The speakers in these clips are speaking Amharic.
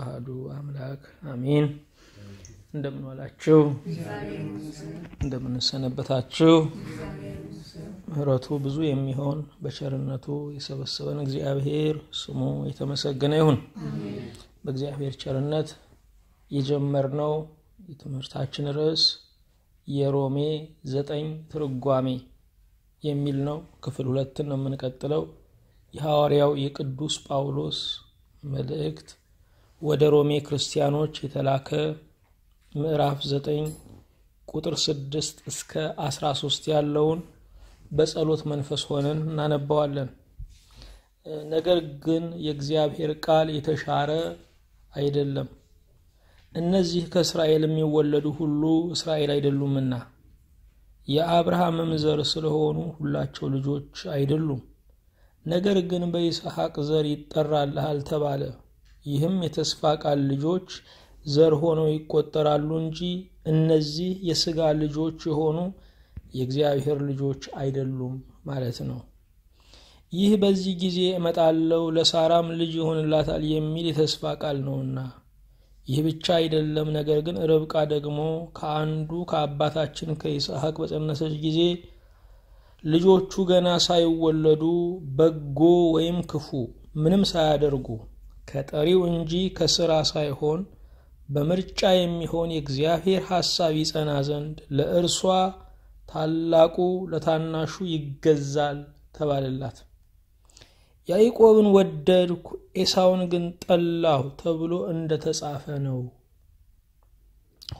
አህዱ አምላክ አሚን እንደምን ዋላችሁ ሰነበታችሁ? ምህረቱ ብዙ የሚሆን በቸርነቱ የሰበሰበን እግዚአብሔር ስሙ የተመሰገነ ይሁን በእግዚአብሔር ቸርነት የጀመርነው የትምህርታችን ርዕስ የሮሜ ዘጠኝ ትርጓሜ የሚል ነው ክፍል ሁለትን ነው የምንቀጥለው የሐዋርያው የቅዱስ ጳውሎስ መልእክት ወደ ሮሜ ክርስቲያኖች የተላከ ምዕራፍ 9 ቁጥር 6 እስከ 13 ያለውን በጸሎት መንፈስ ሆነን እናነባዋለን። ነገር ግን የእግዚአብሔር ቃል የተሻረ አይደለም፣ እነዚህ ከእስራኤል የሚወለዱ ሁሉ እስራኤል አይደሉምና የአብርሃምም ዘር ስለሆኑ ሁላቸው ልጆች አይደሉም። ነገር ግን በይስሐቅ ዘር ይጠራልሃል ተባለ። ይህም የተስፋ ቃል ልጆች ዘር ሆነው ይቆጠራሉ እንጂ እነዚህ የስጋ ልጆች የሆኑ የእግዚአብሔር ልጆች አይደሉም ማለት ነው። ይህ በዚህ ጊዜ እመጣለው ለሳራም ልጅ ይሆንላታል የሚል የተስፋ ቃል ነውና። ይህ ብቻ አይደለም፣ ነገር ግን ርብቃ ደግሞ ከአንዱ ከአባታችን ከይስሐቅ በጸነሰች ጊዜ ልጆቹ ገና ሳይወለዱ በጎ ወይም ክፉ ምንም ሳያደርጉ ከጠሪው እንጂ ከሥራ ሳይሆን በምርጫ የሚሆን የእግዚአብሔር ሐሳብ ይጸና ዘንድ ለእርሷ ታላቁ ለታናሹ ይገዛል ተባለላት። ያዕቆብን ወደድኩ ኤሳውን ግን ጠላሁ ተብሎ እንደ ተጻፈ ነው።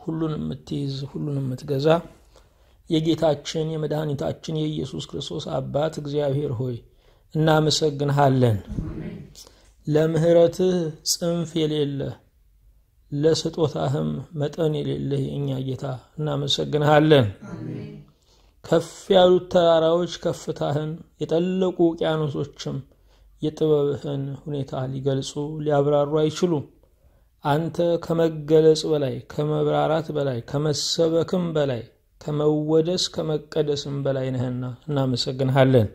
ሁሉን የምትይዝ ሁሉን የምትገዛ የጌታችን የመድኃኒታችን የኢየሱስ ክርስቶስ አባት እግዚአብሔር ሆይ እናመሰግንሃለን። ለምህረትህ ጽንፍ የሌለ ለስጦታህም መጠን የሌለህ የእኛ ጌታ እናመሰግንሃለን። ከፍ ያሉት ተራራዎች ከፍታህን፣ የጠለቁ ውቅያኖሶችም የጥበብህን ሁኔታ ሊገልጹ ሊያብራሩ አይችሉም። አንተ ከመገለጽ በላይ ከመብራራት በላይ ከመሰበክም በላይ ከመወደስ ከመቀደስም በላይ ነህና እናመሰግንሃለን።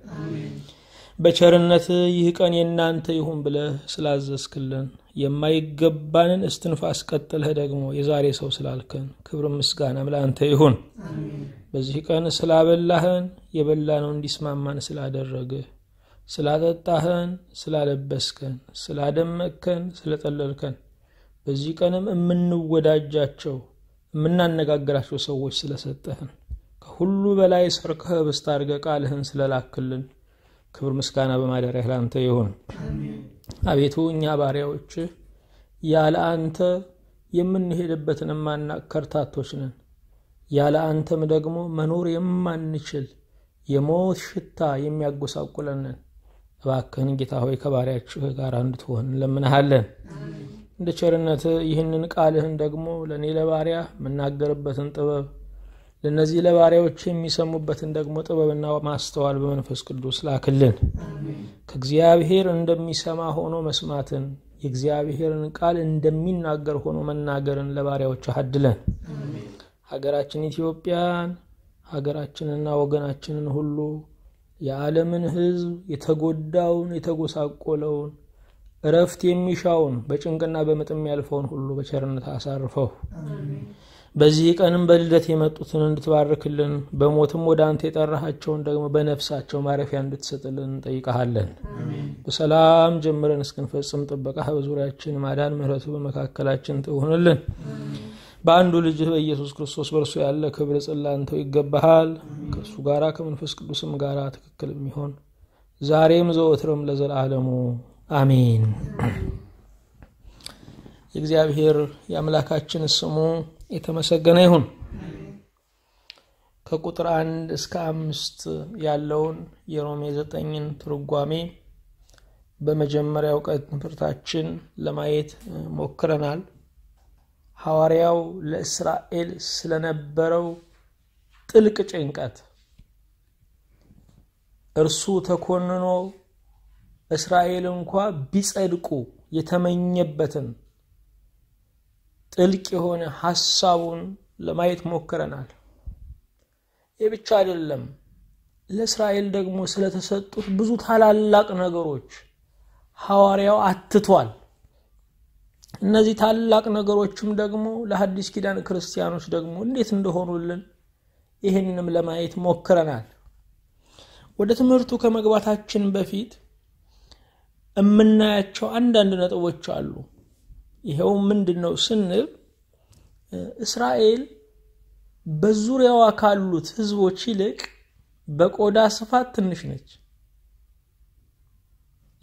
በቸርነት ይህ ቀን የእናንተ ይሁን ብለህ ስላዘዝክልን የማይገባንን እስትንፋስ ቀጥልህ ደግሞ የዛሬ ሰው ስላልከን ክብር ምስጋናም ለአንተ ይሁን። በዚህ ቀን ስላበላህን የበላነው እንዲስማማን ስላደረግህ፣ ስላጠጣህን፣ ስላለበስከን፣ ስላደመቅከን፣ ስለጠለልከን በዚህ ቀንም የምንወዳጃቸው የምናነጋግራቸው ሰዎች ስለሰጠህን ከሁሉ በላይ ሰርከህ ብስታርገ ቃልህን ስለላክልን ክብር ምስጋና በማደሪያ ለአንተ ይሁን። አቤቱ እኛ ባሪያዎች ያለ አንተ የምንሄድበትን ማናከርታቶች ነን። ያለ አንተም ደግሞ መኖር የማንችል የሞት ሽታ የሚያጎሳቁለንን እባክህን ጌታ ሆይ ከባሪያችህ ጋር እንድትሆን እንለምንሃለን። እንደ ቸርነት ይህንን ቃልህን ደግሞ ለእኔ ለባሪያ የምናገርበትን ጥበብ ለነዚህ ለባሪያዎች የሚሰሙበትን ደግሞ ጥበብና ማስተዋል በመንፈስ ቅዱስ ላክልን ከእግዚአብሔር እንደሚሰማ ሆኖ መስማትን የእግዚአብሔርን ቃል እንደሚናገር ሆኖ መናገርን ለባሪያዎች አድለን ሀገራችን ኢትዮጵያን ሀገራችንና ወገናችንን ሁሉ የዓለምን ህዝብ የተጎዳውን የተጎሳቆለውን እረፍት የሚሻውን በጭንቅና በምጥም ያልፈውን ሁሉ በቸርነት አሳርፈው በዚህ ቀንም በልደት የመጡትን እንድትባርክልን በሞትም ወደ አንተ የጠራሃቸውን ደግሞ በነፍሳቸው ማረፊያ እንድትሰጥልን እንጠይቀሃለን። በሰላም ጀምረን እስክንፈጽም ጥበቃህ በዙሪያችን ማዳን፣ ምህረቱ በመካከላችን ትሆንልን። በአንዱ ልጅ በኢየሱስ ክርስቶስ በእርሱ ያለ ክብር ጽላንተው ይገባሃል። ከእሱ ጋራ ከመንፈስ ቅዱስም ጋራ ትክክል የሚሆን ዛሬም ዘወትርም ለዘላለሙ አሜን። የእግዚአብሔር የአምላካችን ስሙ የተመሰገነ ይሁን ከቁጥር አንድ እስከ አምስት ያለውን የሮሜ ዘጠኝን ትርጓሜ በመጀመሪያው ቀን ትምህርታችን ለማየት ሞክረናል ሐዋርያው ለእስራኤል ስለነበረው ጥልቅ ጭንቀት እርሱ ተኮንኖ እስራኤል እንኳ ቢጸድቁ የተመኘበትን ጥልቅ የሆነ ሐሳቡን ለማየት ሞክረናል ይህ ብቻ አይደለም ለእስራኤል ደግሞ ስለተሰጡት ብዙ ታላላቅ ነገሮች ሐዋርያው አትቷል እነዚህ ታላቅ ነገሮችም ደግሞ ለሐዲስ ኪዳን ክርስቲያኖች ደግሞ እንዴት እንደሆኑልን ይህንንም ለማየት ሞክረናል ወደ ትምህርቱ ከመግባታችን በፊት የምናያቸው አንዳንድ ነጥቦች አሉ ይሄው ምንድን ነው ስንል እስራኤል በዙሪያዋ ካሉት ህዝቦች ይልቅ በቆዳ ስፋት ትንሽ ነች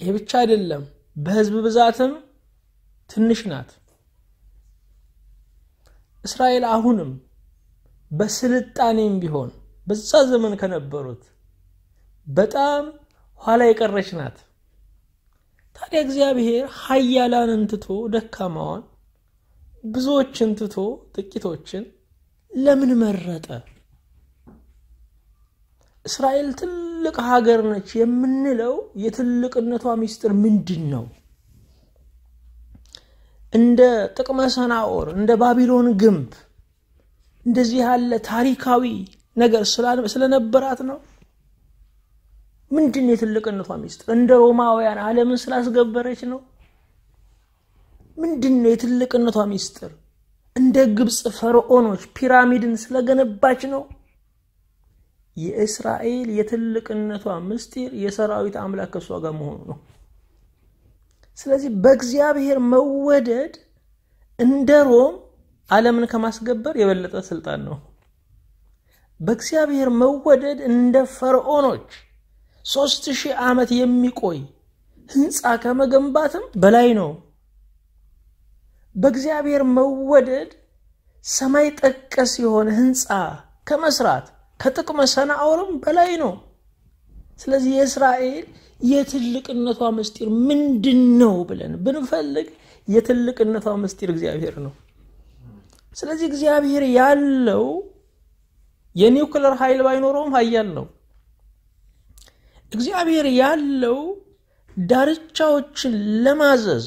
ይሄ ብቻ አይደለም በህዝብ ብዛትም ትንሽ ናት እስራኤል አሁንም በስልጣኔም ቢሆን በዛ ዘመን ከነበሩት በጣም ኋላ የቀረች ናት ታዲያ እግዚአብሔር ሀያላንን ትቶ ደካማዋን ብዙዎችን ትቶ ጥቂቶችን ለምን መረጠ? እስራኤል ትልቅ ሀገር ነች የምንለው የትልቅነቷ ሚስጥር ምንድን ነው? እንደ ጥቅመ ሰናኦር፣ እንደ ባቢሎን ግንብ እንደዚህ ያለ ታሪካዊ ነገር ስለነበራት ነው? ምንድን የትልቅነቷ ሚስጥር እንደ ሮማውያን አለምን ስላስገበረች ነው ምንድን ነው የትልቅነቷ ሚስጥር እንደ ግብፅ ፈርዖኖች ፒራሚድን ስለገነባች ነው የእስራኤል የትልቅነቷ ምስጢር የሰራዊት አምላክ ከእሷ ጋር መሆኑ ነው ስለዚህ በእግዚአብሔር መወደድ እንደ ሮም ዓለምን ከማስገበር የበለጠ ስልጣን ነው በእግዚአብሔር መወደድ እንደ ፈርዖኖች ሶስት ሺህ ዓመት የሚቆይ ህንፃ ከመገንባትም በላይ ነው። በእግዚአብሔር መወደድ ሰማይ ጠቀስ የሆነ ህንፃ ከመስራት ከጥቅመ ሰናዖርም በላይ ነው። ስለዚህ የእስራኤል የትልቅነቷ ምስጢር ምንድን ነው ብለን ብንፈልግ የትልቅነቷ ምስጢር እግዚአብሔር ነው። ስለዚህ እግዚአብሔር ያለው የኒውክለር ኃይል ባይኖረውም ሀያል ነው። እግዚአብሔር ያለው ዳርቻዎችን ለማዘዝ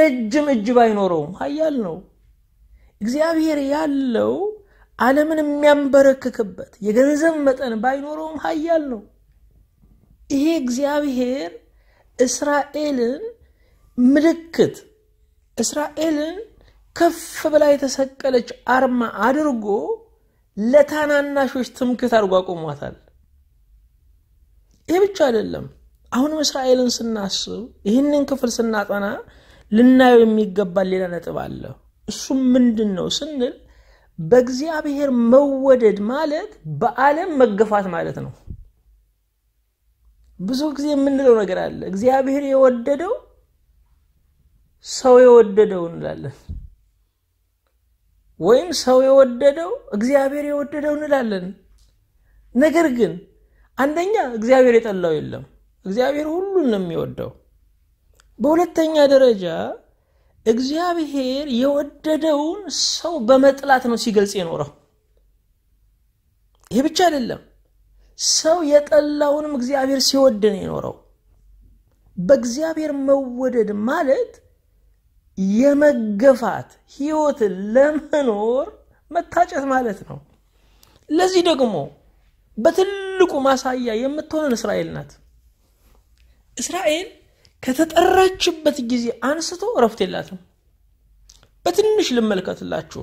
ረጅም እጅ ባይኖረውም ሀያል ነው እግዚአብሔር ያለው ዓለምን የሚያንበረክክበት የገንዘብ መጠን ባይኖረውም ሀያል ነው ይሄ እግዚአብሔር እስራኤልን ምልክት እስራኤልን ከፍ ብላ የተሰቀለች አርማ አድርጎ ለታናናሾች ትምክት አድርጎ አቆሟታል ይሄ ብቻ አይደለም አሁንም እስራኤልን ስናስብ ይህንን ክፍል ስናጠና ልናየው የሚገባል ሌላ ነጥብ አለ እሱም ምንድን ነው ስንል በእግዚአብሔር መወደድ ማለት በዓለም መገፋት ማለት ነው ብዙ ጊዜ የምንለው ነገር አለ እግዚአብሔር የወደደው ሰው የወደደው እንላለን ወይም ሰው የወደደው እግዚአብሔር የወደደው እንላለን ነገር ግን አንደኛ እግዚአብሔር የጠላው የለም እግዚአብሔር ሁሉን ነው የሚወደው በሁለተኛ ደረጃ እግዚአብሔር የወደደውን ሰው በመጥላት ነው ሲገልጽ የኖረው ይሄ ብቻ አይደለም ሰው የጠላውንም እግዚአብሔር ሲወድ ነው የኖረው በእግዚአብሔር መወደድ ማለት የመገፋት ህይወትን ለመኖር መታጨት ማለት ነው ለዚህ ደግሞ በትልቁ ማሳያ የምትሆነን እስራኤል ናት እስራኤል ከተጠራችበት ጊዜ አንስቶ እረፍት የላትም በትንሽ ልመልከትላችሁ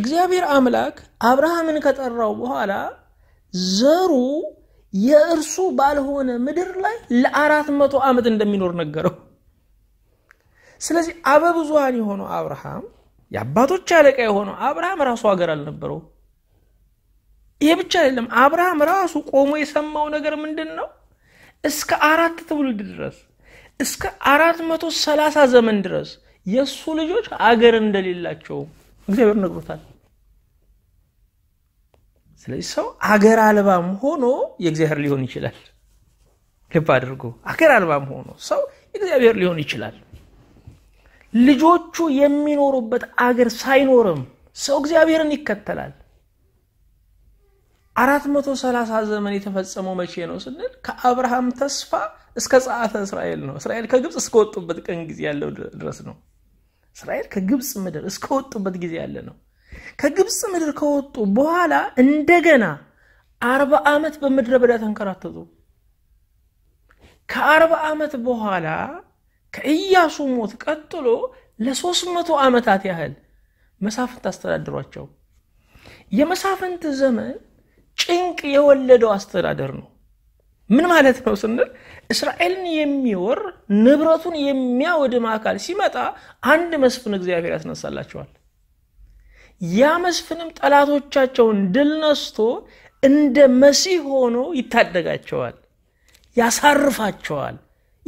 እግዚአብሔር አምላክ አብርሃምን ከጠራው በኋላ ዘሩ የእርሱ ባልሆነ ምድር ላይ ለአራት መቶ ዓመት እንደሚኖር ነገረው ስለዚህ አበብዙሃን የሆነው አብርሃም የአባቶች አለቃ የሆነው አብርሃም ራሱ ሀገር አልነበረው ይሄ ብቻ አይደለም። አብርሃም ራሱ ቆሞ የሰማው ነገር ምንድን ነው? እስከ አራት ትውልድ ድረስ እስከ አራት መቶ ሰላሳ ዘመን ድረስ የእሱ ልጆች አገር እንደሌላቸው እግዚአብሔር ነግሮታል። ስለዚህ ሰው አገር አልባም ሆኖ የእግዚአብሔር ሊሆን ይችላል። ልብ አድርጎ አገር አልባም ሆኖ ሰው የእግዚአብሔር ሊሆን ይችላል። ልጆቹ የሚኖሩበት አገር ሳይኖርም ሰው እግዚአብሔርን ይከተላል። አራት መቶ ሰላሳ ዘመን የተፈጸመው መቼ ነው ስንል ከአብርሃም ተስፋ እስከ ጸአተ እስራኤል ነው። እስራኤል ከግብፅ እስከወጡበት ቀን ጊዜ ያለው ድረስ ነው። እስራኤል ከግብፅ ምድር እስከወጡበት ጊዜ ያለ ነው። ከግብፅ ምድር ከወጡ በኋላ እንደገና አርባ ዓመት በምድረ በዳ ተንከራተቱ። ከአርባ ዓመት በኋላ ከኢያሱ ሞት ቀጥሎ ለሶስት መቶ ዓመታት ያህል መሳፍንት አስተዳድሯቸው የመሳፍንት ዘመን ጭንቅ የወለደው አስተዳደር ነው ምን ማለት ነው ስንል እስራኤልን የሚወር ንብረቱን የሚያወድም አካል ሲመጣ አንድ መስፍን እግዚአብሔር ያስነሳላቸዋል ያ መስፍንም ጠላቶቻቸውን ድል ነስቶ እንደ መሲህ ሆኖ ይታደጋቸዋል ያሳርፋቸዋል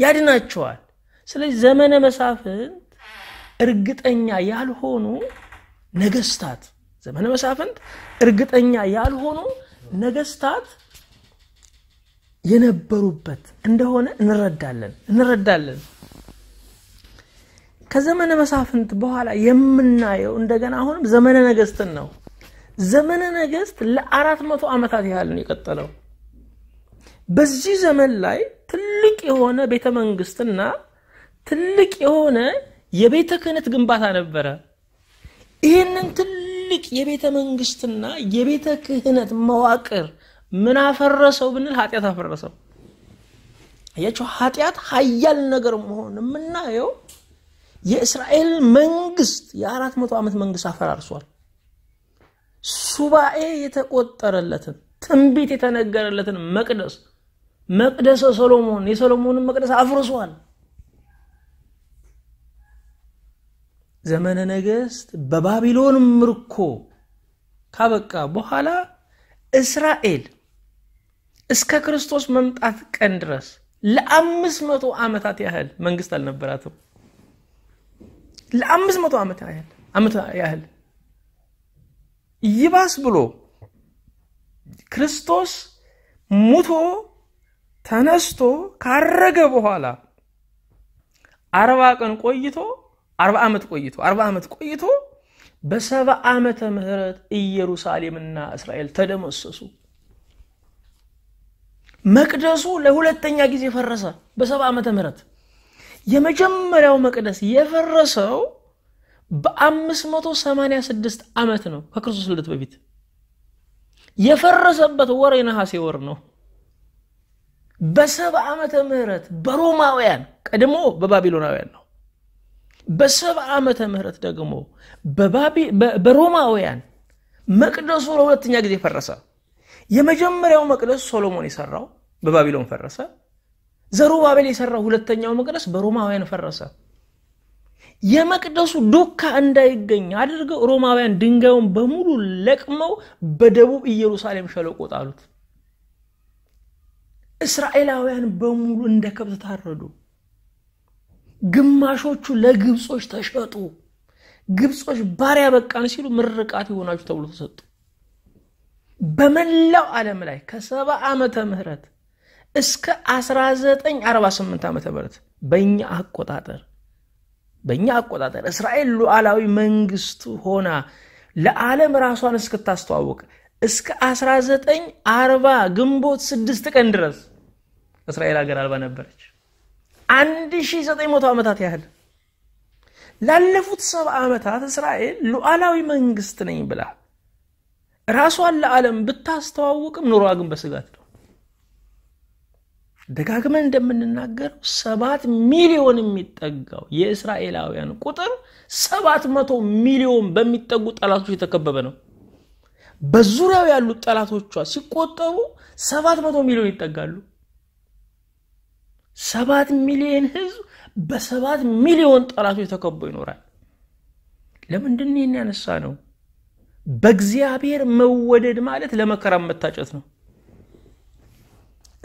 ያድናቸዋል ስለዚህ ዘመነ መሳፍንት እርግጠኛ ያልሆኑ ነገስታት ዘመነ መሳፍንት እርግጠኛ ያልሆኑ ነገስታት የነበሩበት እንደሆነ እንረዳለን እንረዳለን ከዘመነ መሳፍንት በኋላ የምናየው እንደገና አሁንም ዘመነ ነገስትን ነው ዘመነ ነገስት ለአራት መቶ ዓመታት ያህል ነው የቀጠለው በዚህ ዘመን ላይ ትልቅ የሆነ ቤተ መንግስትና ትልቅ የሆነ የቤተ ክህነት ግንባታ ነበረ ይህንን ትልቅ የቤተ መንግስትና የቤተ ክህነት መዋቅር ምን አፈረሰው ብንል ኃጢአት አፈረሰው። አያቸው ኃጢአት ሀያል ነገር መሆን የምናየው የእስራኤል መንግስት የአራት መቶ ዓመት መንግስት አፈራርሷል። ሱባኤ የተቆጠረለትን ትንቢት የተነገረለትን መቅደስ መቅደሰ ሰሎሞን የሰሎሞንን መቅደስ አፍርሷል። ዘመነ ነገስት በባቢሎን ምርኮ ካበቃ በኋላ እስራኤል እስከ ክርስቶስ መምጣት ቀን ድረስ ለአምስት መቶ ዓመታት ያህል መንግስት አልነበራትም ለአምስት መቶ ዓመት ያህል ዓመት ያህል ይባስ ብሎ ክርስቶስ ሙቶ ተነስቶ ካረገ በኋላ አርባ ቀን ቆይቶ አርባ ዓመት ቆይቶ አርባ ዓመት ቆይቶ በሰባ ዓመተ ምህረት ኢየሩሳሌምና እስራኤል ተደመሰሱ። መቅደሱ ለሁለተኛ ጊዜ ፈረሰ በሰባ ዓመተ ምህረት። የመጀመሪያው መቅደስ የፈረሰው በ586 ዓመት ነው ከክርስቶስ ልደት በፊት የፈረሰበት ወር የነሐሴ ወር ነው። በሰባ ዓመተ ምህረት በሮማውያን ቀድሞ በባቢሎናውያን ነው። በሰባ ዓመተ ምህረት ደግሞ በሮማውያን መቅደሱ ለሁለተኛ ጊዜ ፈረሰ የመጀመሪያው መቅደስ ሶሎሞን የሰራው በባቢሎን ፈረሰ ዘሩባቤል የሰራው ሁለተኛው መቅደስ በሮማውያን ፈረሰ የመቅደሱ ዱካ እንዳይገኝ አድርገው ሮማውያን ድንጋዩን በሙሉ ለቅመው በደቡብ ኢየሩሳሌም ሸለቆ ጣሉት እስራኤላውያን በሙሉ እንደ ከብት ታረዱ ግማሾቹ ለግብጾች ተሸጡ። ግብጾች ባሪያ በቃን ሲሉ ምርቃት የሆናችሁ ተብሎ ተሰጡ። በመላው ዓለም ላይ ከሰባ ዓመተ ምህረት እስከ 1948 ዓመተ ምህረት በእኛ አቆጣጠር በእኛ አቆጣጠር እስራኤል ሉዓላዊ መንግስት ሆና ለዓለም ራሷን እስክታስተዋወቅ እስከ 1940 ግንቦት ስድስት ቀን ድረስ እስራኤል ሀገር አልባ ነበረች። አንድ ሺ ዘጠኝ መቶ ዓመታት ያህል ላለፉት ሰባ ዓመታት እስራኤል ሉዓላዊ መንግስት ነኝ ብላ ራሷን ለዓለም ብታስተዋውቅም ኑሯ ግን በስጋት ነው። ደጋግመን እንደምንናገረው ሰባት ሚሊዮን የሚጠጋው የእስራኤላውያን ቁጥር ሰባት መቶ ሚሊዮን በሚጠጉ ጠላቶች የተከበበ ነው። በዙሪያው ያሉት ጠላቶቿ ሲቆጠሩ ሰባት መቶ ሚሊዮን ይጠጋሉ። ሰባት ሚሊዮን ህዝብ በሰባት ሚሊዮን ጠላቶች ተከቦ ይኖራል ለምንድን ይህን ያነሳ ነው በእግዚአብሔር መወደድ ማለት ለመከራ መታጨት ነው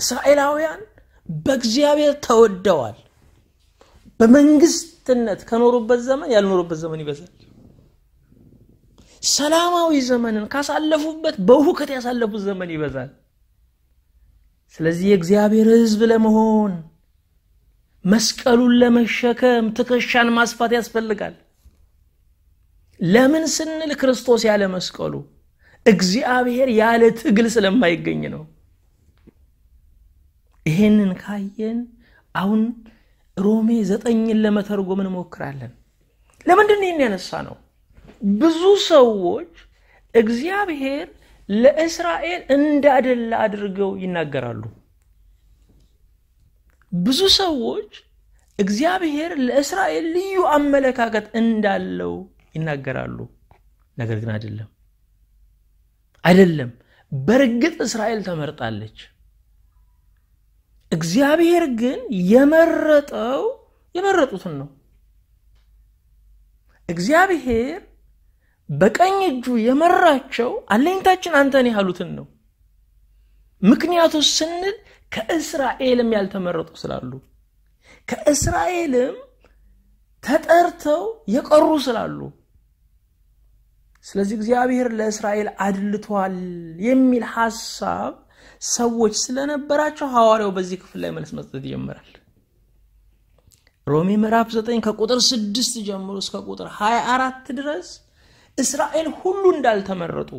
እስራኤላውያን በእግዚአብሔር ተወደዋል በመንግስትነት ከኖሩበት ዘመን ያልኖሩበት ዘመን ይበዛል ሰላማዊ ዘመንን ካሳለፉበት በውከት ያሳለፉት ዘመን ይበዛል ስለዚህ የእግዚአብሔር ህዝብ ለመሆን መስቀሉን ለመሸከም ትከሻን ማስፋት ያስፈልጋል ለምን ስንል ክርስቶስ ያለ መስቀሉ እግዚአብሔር ያለ ትግል ስለማይገኝ ነው ይሄንን ካየን አሁን ሮሜ ዘጠኝን ለመተርጎም እንሞክራለን ለምንድን ይህን ያነሳ ነው ብዙ ሰዎች እግዚአብሔር ለእስራኤል እንዳደላ አድርገው ይናገራሉ ብዙ ሰዎች እግዚአብሔር ለእስራኤል ልዩ አመለካከት እንዳለው ይናገራሉ ነገር ግን አይደለም አይደለም በእርግጥ እስራኤል ተመርጣለች እግዚአብሔር ግን የመረጠው የመረጡትን ነው እግዚአብሔር በቀኝ እጁ የመራቸው አለኝታችን አንተን ያሉትን ነው ምክንያቱ ስንል ከእስራኤልም ያልተመረጡ ስላሉ ከእስራኤልም ተጠርተው የቀሩ ስላሉ ስለዚህ እግዚአብሔር ለእስራኤል አድልቷል የሚል ሐሳብ ሰዎች ስለነበራቸው ሐዋርያው በዚህ ክፍል ላይ መልስ መስጠት ይጀምራል ሮሜ ምዕራፍ 9 ከቁጥር 6 ጀምሮ እስከ ቁጥር 24 ድረስ እስራኤል ሁሉ እንዳልተመረጡ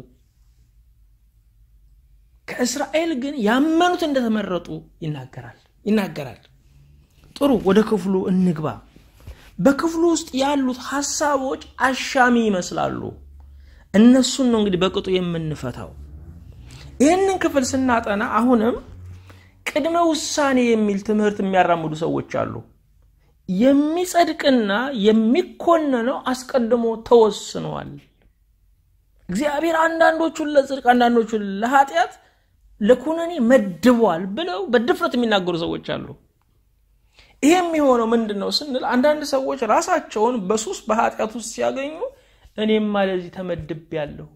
ከእስራኤል ግን ያመኑት እንደተመረጡ ይናገራል ይናገራል ጥሩ ወደ ክፍሉ እንግባ በክፍሉ ውስጥ ያሉት ሐሳቦች አሻሚ ይመስላሉ እነሱን ነው እንግዲህ በቅጡ የምንፈታው ይህንን ክፍል ስናጠና አሁንም ቅድመ ውሳኔ የሚል ትምህርት የሚያራምዱ ሰዎች አሉ የሚጸድቅና የሚኮነነው አስቀድሞ ተወስኗል እግዚአብሔር አንዳንዶቹን ለጽድቅ አንዳንዶቹን ለኃጢአት ለኩነኔ መድቧል ብለው በድፍረት የሚናገሩ ሰዎች አሉ ይሄ የሚሆነው ምንድን ነው ስንል አንዳንድ ሰዎች ራሳቸውን በሱስ በኃጢአት ውስጥ ሲያገኙ እኔም ለዚህ ተመድብ ያለሁ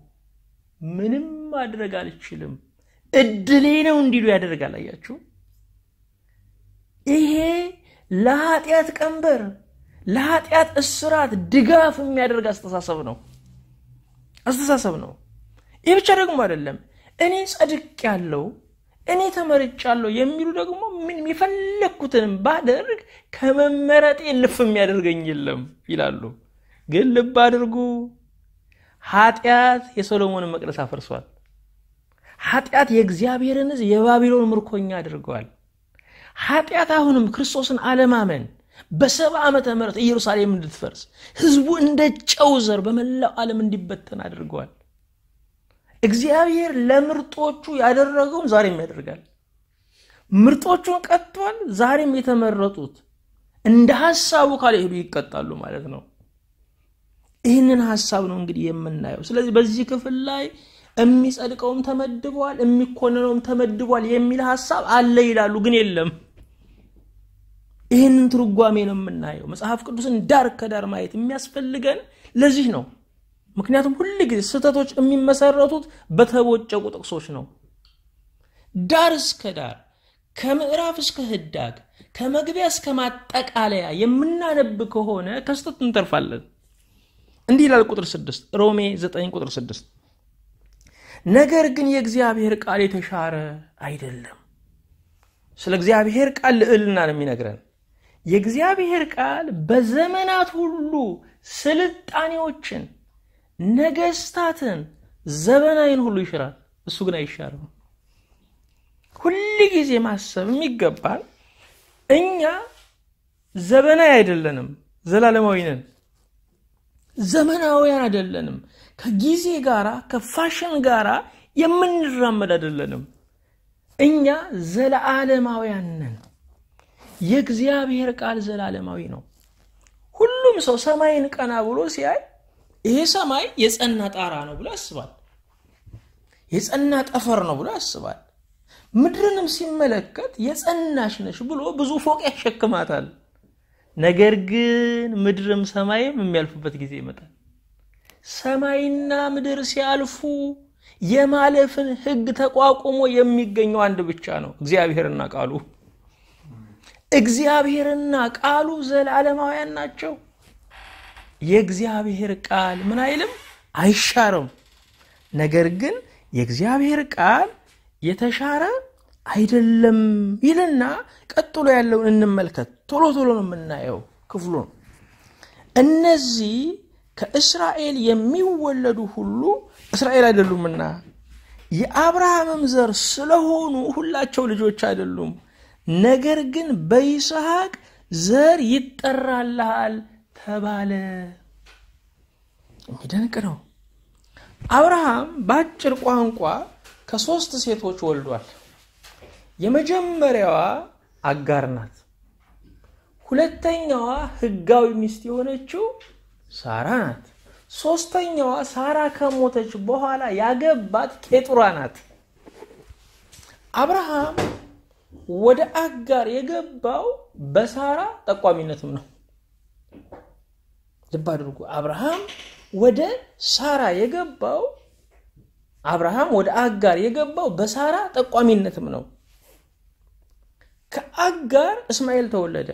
ምንም ማድረግ አልችልም እድሌ ነው እንዲሉ ያደርጋል አያችሁ ይሄ ለኃጢአት ቀንበር ለኃጢአት እስራት ድጋፍ የሚያደርግ አስተሳሰብ ነው አስተሳሰብ ነው ይህ ብቻ ደግሞ አይደለም እኔ ጸድቅ ያለው እኔ ተመርጫለሁ የሚሉ ደግሞ ምን የፈለግኩትንም ባደርግ ከመመረጤ ልፍ የሚያደርገኝ የለም ይላሉ። ግን ልብ አድርጉ፣ ኃጢአት የሰሎሞንን መቅደስ አፈርሷል። ኃጢአት የእግዚአብሔርን የባቢሎን ምርኮኛ አድርገዋል። ኃጢአት አሁንም ክርስቶስን አለማመን በሰባ ዓመተ ምረት ኢየሩሳሌም እንድትፈርስ ህዝቡ እንደ ጨው ዘር በመላው ዓለም እንዲበተን አድርገዋል። እግዚአብሔር ለምርጦቹ ያደረገውን ዛሬም ያደርጋል። ምርጦቹን ቀጥቷል። ዛሬም የተመረጡት እንደ ሀሳቡ ካልሄዱ ይቀጣሉ ማለት ነው። ይህንን ሀሳብ ነው እንግዲህ የምናየው። ስለዚህ በዚህ ክፍል ላይ የሚጸድቀውም ተመድቧል፣ የሚኮነነውም ተመድቧል የሚል ሀሳብ አለ ይላሉ፣ ግን የለም። ይህንን ትርጓሜ ነው የምናየው። መጽሐፍ ቅዱስን ዳር ከዳር ማየት የሚያስፈልገን ለዚህ ነው። ምክንያቱም ሁሉ ጊዜ ስህተቶች የሚመሰረቱት በተቦጨቁ ጥቅሶች ነው። ዳር እስከ ዳር ከምዕራፍ እስከ ህዳግ ከመግቢያ እስከ ማጠቃለያ የምናነብ ከሆነ ከስተት እንተርፋለን። እንዲህ ይላል ቁጥር 6 ሮሜ 9 ቁጥር 6 ነገር ግን የእግዚአብሔር ቃል የተሻረ አይደለም። ስለ እግዚአብሔር ቃል ልዕልና ነው የሚነግረን። የእግዚአብሔር ቃል በዘመናት ሁሉ ስልጣኔዎችን ነገስታትን ዘበናዊን ሁሉ ይሽራል። እሱ ግን አይሻርም። ሁል ጊዜ ማሰብ የሚገባል እኛ ዘበናዊ አይደለንም፣ ዘላለማዊ ነን። ዘመናዊያን አይደለንም። ከጊዜ ጋር ከፋሽን ጋር የምንራመድ አይደለንም። እኛ ዘለዓለማውያን ነን። የእግዚአብሔር ቃል ዘላለማዊ ነው። ሁሉም ሰው ሰማይን ቀና ብሎ ሲያይ ይሄ ሰማይ የጸና ጣራ ነው ብሎ ያስባል። የጸና ጠፈር ነው ብሎ ያስባል። ምድርንም ሲመለከት የጸናሽ ነሽ ብሎ ብዙ ፎቅ ያሸክማታል። ነገር ግን ምድርም ሰማይም የሚያልፉበት ጊዜ ይመጣል። ሰማይና ምድር ሲያልፉ የማለፍን ህግ ተቋቁሞ የሚገኘው አንድ ብቻ ነው፣ እግዚአብሔርና ቃሉ። እግዚአብሔርና ቃሉ ዘላለማውያን ናቸው። የእግዚአብሔር ቃል ምን አይልም አይሻርም። ነገር ግን የእግዚአብሔር ቃል የተሻረ አይደለም ይልና ቀጥሎ ያለውን እንመልከት። ቶሎ ቶሎ ነው የምናየው ክፍሉን። እነዚህ ከእስራኤል የሚወለዱ ሁሉ እስራኤል አይደሉምና የአብርሃምም ዘር ስለሆኑ ሁላቸው ልጆች አይደሉም። ነገር ግን በይስሐቅ ዘር ይጠራልሃል ተባለ። የሚደንቅ ነው። አብርሃም በአጭር ቋንቋ ከሶስት ሴቶች ወልዷል። የመጀመሪያዋ አጋር ናት። ሁለተኛዋ ሕጋዊ ሚስት የሆነችው ሳራ ናት። ሶስተኛዋ ሳራ ከሞተች በኋላ ያገባት ኬጡራ ናት። አብርሃም ወደ አጋር የገባው በሳራ ጠቋሚነትም ነው። ልብ አድርጉ። አብርሃም ወደ ሳራ የገባው አብርሃም ወደ አጋር የገባው በሳራ ጠቋሚነትም ነው። ከአጋር እስማኤል ተወለደ።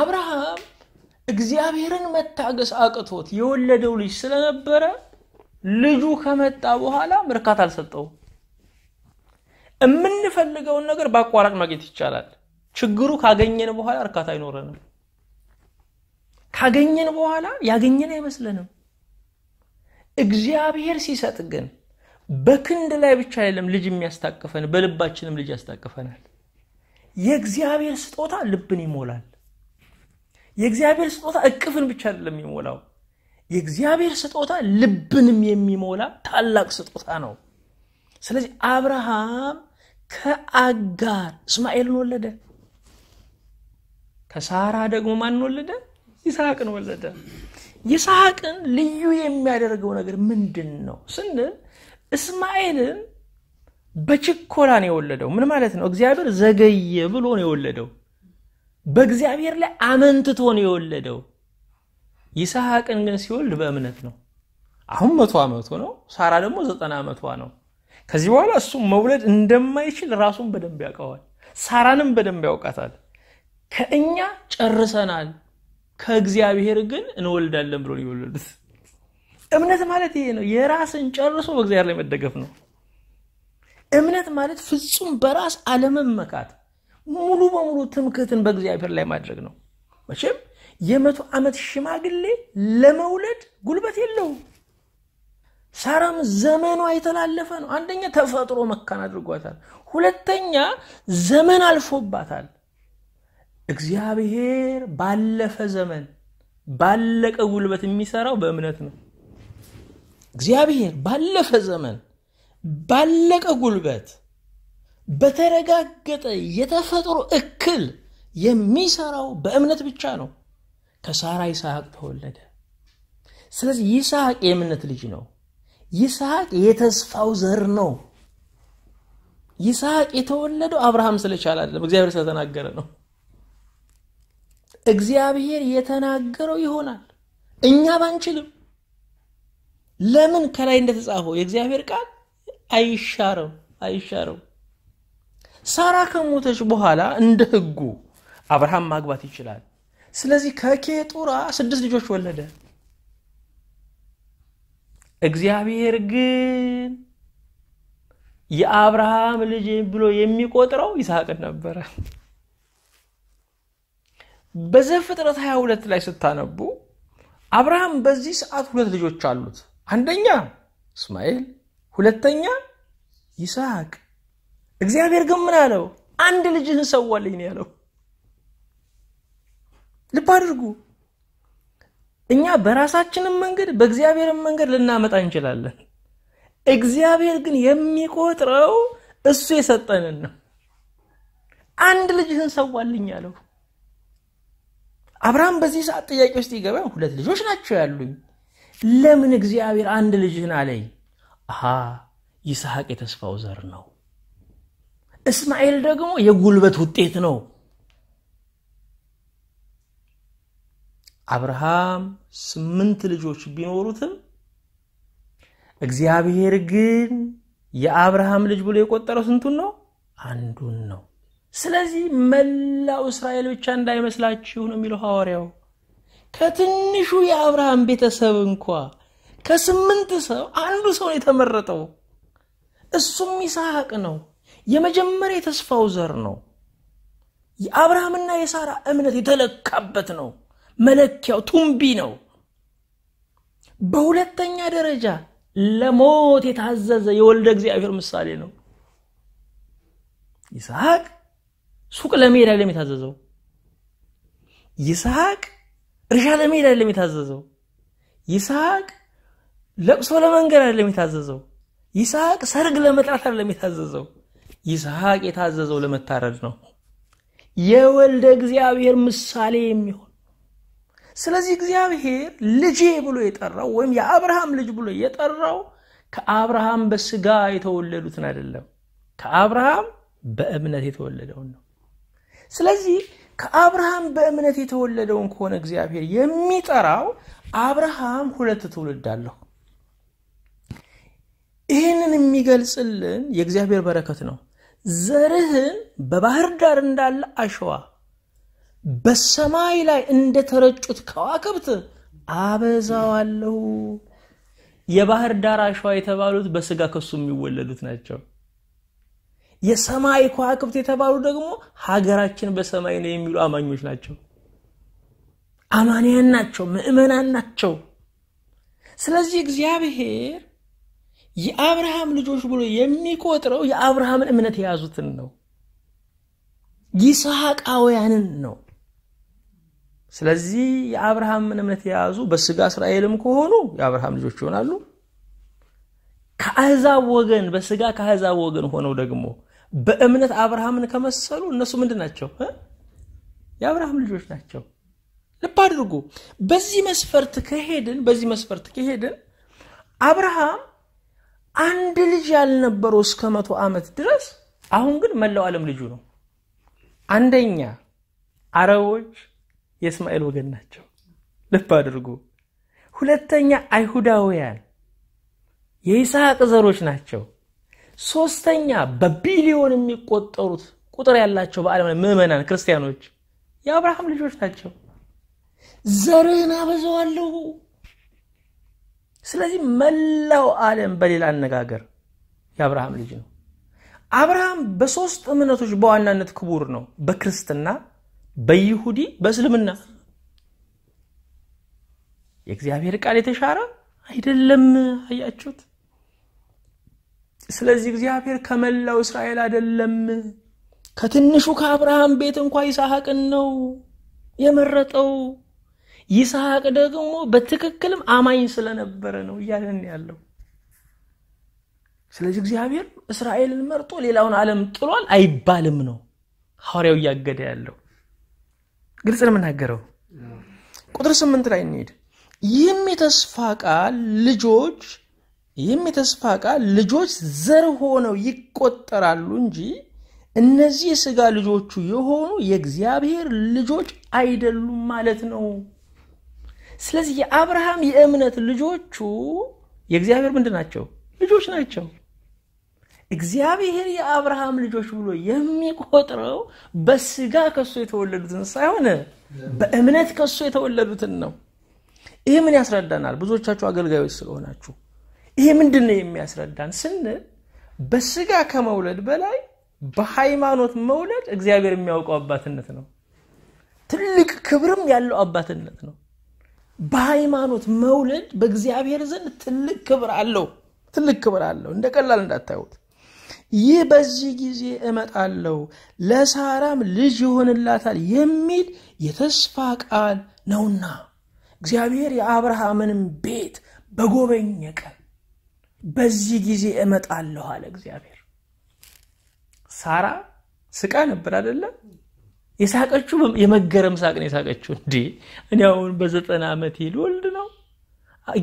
አብርሃም እግዚአብሔርን መታገስ አቅቶት የወለደው ልጅ ስለነበረ ልጁ ከመጣ በኋላ ምርካት አልሰጠው የምንፈልገውን ነገር በአቋራጭ ማግኘት ይቻላል። ችግሩ ካገኘን በኋላ እርካታ አይኖረንም። ካገኘን በኋላ ያገኘን አይመስለንም። እግዚአብሔር ሲሰጥ ግን በክንድ ላይ ብቻ አይደለም ልጅ የሚያስታቅፈን፣ በልባችንም ልጅ ያስታቅፈናል። የእግዚአብሔር ስጦታ ልብን ይሞላል። የእግዚአብሔር ስጦታ እቅፍን ብቻ አይደለም የሚሞላው። የእግዚአብሔር ስጦታ ልብንም የሚሞላ ታላቅ ስጦታ ነው። ስለዚህ አብርሃም ከአጋር እስማኤልን ወለደ። ከሳራ ደግሞ ማን ወለደ? ይስሐቅን ወለደ ይስሐቅን ልዩ የሚያደርገው ነገር ምንድን ነው ስንል እስማኤልን በችኮላ ነው የወለደው ምን ማለት ነው እግዚአብሔር ዘገየ ብሎ ነው የወለደው በእግዚአብሔር ላይ አመንትቶ ነው የወለደው ይስሐቅን ግን ሲወልድ በእምነት ነው አሁን መቶ ዓመቱ ነው ሳራ ደግሞ ዘጠና ዓመቷ ነው ከዚህ በኋላ እሱም መውለድ እንደማይችል ራሱን በደንብ ያውቀዋል ሳራንም በደንብ ያውቃታል ከእኛ ጨርሰናል ከእግዚአብሔር ግን እንወልዳለን ብሎ የወለዱት እምነት ማለት ይሄ ነው የራስን ጨርሶ በእግዚአብሔር ላይ መደገፍ ነው እምነት ማለት ፍጹም በራስ አለመመካት ሙሉ በሙሉ ትምክህትን በእግዚአብሔር ላይ ማድረግ ነው መቼም የመቶ ዓመት ሽማግሌ ለመውለድ ጉልበት የለውም ሳራም ዘመኗ የተላለፈ ነው አንደኛ ተፈጥሮ መካን አድርጓታል ሁለተኛ ዘመን አልፎባታል እግዚአብሔር ባለፈ ዘመን ባለቀ ጉልበት የሚሰራው በእምነት ነው። እግዚአብሔር ባለፈ ዘመን ባለቀ ጉልበት በተረጋገጠ የተፈጥሮ እክል የሚሰራው በእምነት ብቻ ነው። ከሳራ ይስሐቅ ተወለደ። ስለዚህ ይስሐቅ የእምነት ልጅ ነው። ይስሐቅ የተስፋው ዘር ነው። ይስሐቅ የተወለደው አብርሃም ስለቻለ አይደለም፣ እግዚአብሔር ስለተናገረ ነው። እግዚአብሔር የተናገረው ይሆናል እኛ ባንችልም ለምን ከላይ እንደተጻፈው የእግዚአብሔር ቃል አይሻረው አይሻረው ሳራ ከሞተች በኋላ እንደ ህጉ አብርሃም ማግባት ይችላል ስለዚህ ከኬጡራ ስድስት ልጆች ወለደ እግዚአብሔር ግን የአብርሃም ልጅ ብሎ የሚቆጥረው ይስሐቅን ነበረ በዘፍጥረት 22 ላይ ስታነቡ አብርሃም በዚህ ሰዓት ሁለት ልጆች አሉት። አንደኛ እስማኤል፣ ሁለተኛ ይስሐቅ። እግዚአብሔር ግን ምን አለው? አንድ ልጅህን ሰዋልኝ ነው ያለው። ልብ አድርጉ። እኛ በራሳችንም መንገድ በእግዚአብሔርም መንገድ ልናመጣ እንችላለን። እግዚአብሔር ግን የሚቆጥረው እሱ የሰጠንን ነው። አንድ ልጅህን ሰዋልኝ አለው። አብርሃም በዚህ ሰዓት ጥያቄ ውስጥ ይገባ ሁለት ልጆች ናቸው ያሉኝ ለምን እግዚአብሔር አንድ ልጅን አለኝ አሃ ይስሐቅ የተስፋው ዘር ነው እስማኤል ደግሞ የጉልበት ውጤት ነው አብርሃም ስምንት ልጆች ቢኖሩትም እግዚአብሔር ግን የአብርሃም ልጅ ብሎ የቆጠረው ስንቱን ነው አንዱን ነው ስለዚህ መላው እስራኤል ብቻ እንዳይመስላችሁ ነው የሚለው ሐዋርያው ከትንሹ የአብርሃም ቤተሰብ እንኳ ከስምንት ሰው አንዱ ሰው ነው የተመረጠው እሱም ይስሐቅ ነው የመጀመሪያ የተስፋው ዘር ነው የአብርሃምና የሳራ እምነት የተለካበት ነው መለኪያው ቱምቢ ነው በሁለተኛ ደረጃ ለሞት የታዘዘ የወልደ እግዚአብሔር ምሳሌ ነው ይስሐቅ ሱቅ ለመሄድ አይደለም የታዘዘው። ይስሐቅ እርሻ ለመሄድ አይደለም የታዘዘው። ይስሐቅ ለቅሶ ለመንገድ አይደለም የታዘዘው። ይስሐቅ ሰርግ ለመጥራት አይደለም የታዘዘው። ይስሐቅ የታዘዘው ለመታረድ ነው። የወልደ እግዚአብሔር ምሳሌ የሚሆን ስለዚህ እግዚአብሔር ልጄ ብሎ የጠራው ወይም የአብርሃም ልጅ ብሎ የጠራው ከአብርሃም በስጋ የተወለዱትን አይደለም፣ ከአብርሃም በእምነት የተወለደውን ነው። ስለዚህ ከአብርሃም በእምነት የተወለደውን ከሆነ እግዚአብሔር የሚጠራው አብርሃም ሁለት ትውልድ አለሁ ይህንን የሚገልጽልን የእግዚአብሔር በረከት ነው ዘርህን በባህር ዳር እንዳለ አሸዋ በሰማይ ላይ እንደተረጩት ከዋክብት አበዛዋለሁ የባህር ዳር አሸዋ የተባሉት በስጋ ከሱ የሚወለዱት ናቸው የሰማይ ከዋክብት የተባሉ ደግሞ ሀገራችን በሰማይ ነው የሚሉ አማኞች ናቸው አማንያን ናቸው ምእመናን ናቸው ስለዚህ እግዚአብሔር የአብርሃም ልጆች ብሎ የሚቆጥረው የአብርሃምን እምነት የያዙትን ነው ይስሐቃውያንን ነው ስለዚህ የአብርሃምን እምነት የያዙ በስጋ እስራኤልም ከሆኑ የአብርሃም ልጆች ይሆናሉ ከአህዛብ ወገን በስጋ ከአህዛብ ወገን ሆነው ደግሞ በእምነት አብርሃምን ከመሰሉ እነሱ ምንድን ናቸው? የአብርሃም ልጆች ናቸው። ልብ አድርጉ። በዚህ መስፈርት ከሄድን በዚህ መስፈርት ከሄድን አብርሃም አንድ ልጅ ያልነበረው እስከ መቶ ዓመት ድረስ አሁን ግን መላው ዓለም ልጁ ነው። አንደኛ አረቦች የእስማኤል ወገን ናቸው። ልብ አድርጉ። ሁለተኛ አይሁዳውያን የይስሐቅ ዘሮች ናቸው። ሶስተኛ በቢሊዮን የሚቆጠሩት ቁጥር ያላቸው በዓለም ምእመናን ክርስቲያኖች የአብርሃም ልጆች ናቸው ዘርህን አበዛዋለሁ ስለዚህ መላው ዓለም በሌላ አነጋገር የአብርሃም ልጅ ነው አብርሃም በሶስት እምነቶች በዋናነት ክቡር ነው በክርስትና በይሁዲ በእስልምና የእግዚአብሔር ቃል የተሻረ አይደለም አያችሁት ስለዚህ እግዚአብሔር ከመላው እስራኤል አይደለም፣ ከትንሹ ከአብርሃም ቤት እንኳ ይስሐቅን ነው የመረጠው። ይስሐቅ ደግሞ በትክክልም አማኝ ስለነበረ ነው እያለን ያለው። ስለዚህ እግዚአብሔር እስራኤልን መርጦ ሌላውን ዓለም ጥሏል አይባልም ነው ሐዋርያው እያገደ ያለው። ግልጽ የምናገረው። ቁጥር ስምንት ላይ እንሄድ። ይህም የተስፋ ቃል ልጆች ይህም የተስፋ ቃል ልጆች ዘር ሆነው ይቆጠራሉ እንጂ እነዚህ የሥጋ ልጆቹ የሆኑ የእግዚአብሔር ልጆች አይደሉም ማለት ነው። ስለዚህ የአብርሃም የእምነት ልጆቹ የእግዚአብሔር ምንድን ናቸው? ልጆች ናቸው። እግዚአብሔር የአብርሃም ልጆች ብሎ የሚቆጥረው በስጋ ከሱ የተወለዱትን ሳይሆን በእምነት ከሱ የተወለዱትን ነው። ይህ ምን ያስረዳናል? ብዙዎቻችሁ አገልጋዮች ስለሆናችሁ ይሄ ምንድን ነው የሚያስረዳን ስንል በስጋ ከመውለድ በላይ በሃይማኖት መውለድ እግዚአብሔር የሚያውቀው አባትነት ነው ትልቅ ክብርም ያለው አባትነት ነው በሃይማኖት መውለድ በእግዚአብሔር ዘንድ ትልቅ ክብር አለው ትልቅ ክብር አለው እንደ ቀላል እንዳታዩት ይህ በዚህ ጊዜ እመጣለሁ ለሳራም ልጅ ይሆንላታል የሚል የተስፋ ቃል ነውና እግዚአብሔር የአብርሃምንም ቤት በጎበኘ ቀን በዚህ ጊዜ እመጣለሁ አለ እግዚአብሔር። ሳራ ስቃ ነበር አደለ? የሳቀችው የመገረም ሳቅን ነው የሳቀችው። እንዴ እኔ አሁን በዘጠና ዓመት ሊወልድ ነው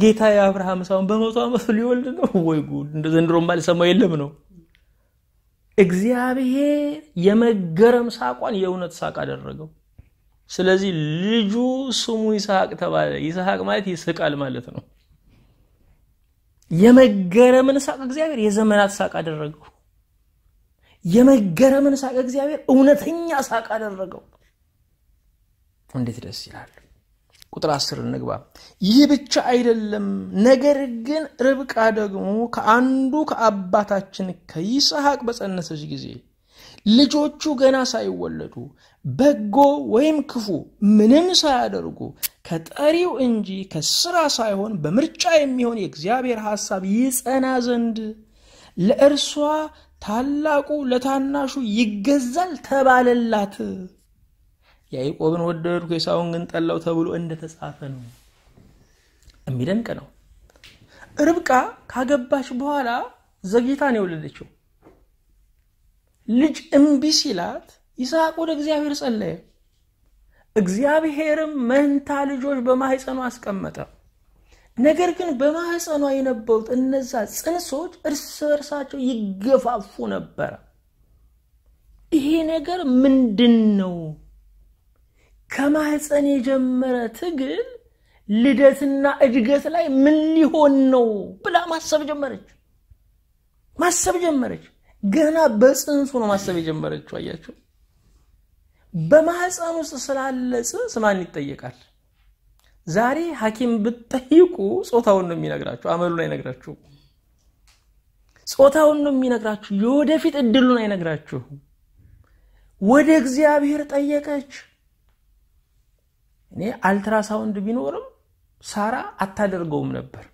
ጌታ የአብርሃም ሳሁን በመቶ ዓመቱ ሊወልድ ነው ወይ ጉድ! እንደ ዘንድሮ ማልሰማው የለም ነው። እግዚአብሔር የመገረም ሳቋን የእውነት ሳቅ አደረገው። ስለዚህ ልጁ ስሙ ይስሐቅ ተባለ። ይስሐቅ ማለት ይስቃል ማለት ነው። የመገረምን ሳቅ እግዚአብሔር የዘመናት ሳቅ አደረገው። የመገረምን ሳቅ እግዚአብሔር እውነተኛ ሳቅ አደረገው። እንዴት ደስ ይላል! ቁጥር አስር እንግባ። ይህ ብቻ አይደለም፣ ነገር ግን ርብቃ ደግሞ ከአንዱ ከአባታችን ከይስሐቅ በጸነሰች ጊዜ ልጆቹ ገና ሳይወለዱ በጎ ወይም ክፉ ምንም ሳያደርጉ ከጠሪው እንጂ ከስራ ሳይሆን በምርጫ የሚሆን የእግዚአብሔር ሐሳብ ይጸና ዘንድ ለእርሷ ታላቁ ለታናሹ ይገዛል ተባለላት። ያዕቆብን ወደድኩ ኤሳውን ግን ጠላው ተብሎ እንደተጻፈ ነው። የሚደንቅ ነው። ርብቃ ካገባች በኋላ ዘግይታ ነው የወለደችው። ልጅ እምቢ ሲላት ይስሐቅ ወደ እግዚአብሔር ጸለየ። እግዚአብሔርም መንታ ልጆች በማህፀኑ አስቀመጠ። ነገር ግን በማህፀኗ የነበሩት እነዛ ጽንሶች እርስ በርሳቸው ይገፋፉ ነበረ። ይሄ ነገር ምንድን ነው? ከማህፀን የጀመረ ትግል ልደትና እድገት ላይ ምን ሊሆን ነው ብላ ማሰብ ጀመረች። ማሰብ ጀመረች። ገና በጽንሱ ነው ማሰብ የጀመረችው። አያቸው በማህፀን ውስጥ ስላለ ጽንስ ማን ይጠየቃል? ዛሬ ሐኪም ብትጠይቁ ጾታውን ነው የሚነግራችሁ፣ አመሉን አይነግራችሁ። ጾታውን ነው የሚነግራችሁ፣ የወደፊት እድሉን አይነግራችሁ። ወደ እግዚአብሔር ጠየቀች። እኔ አልትራሳውንድ ቢኖርም ሳራ አታደርገውም ነበር።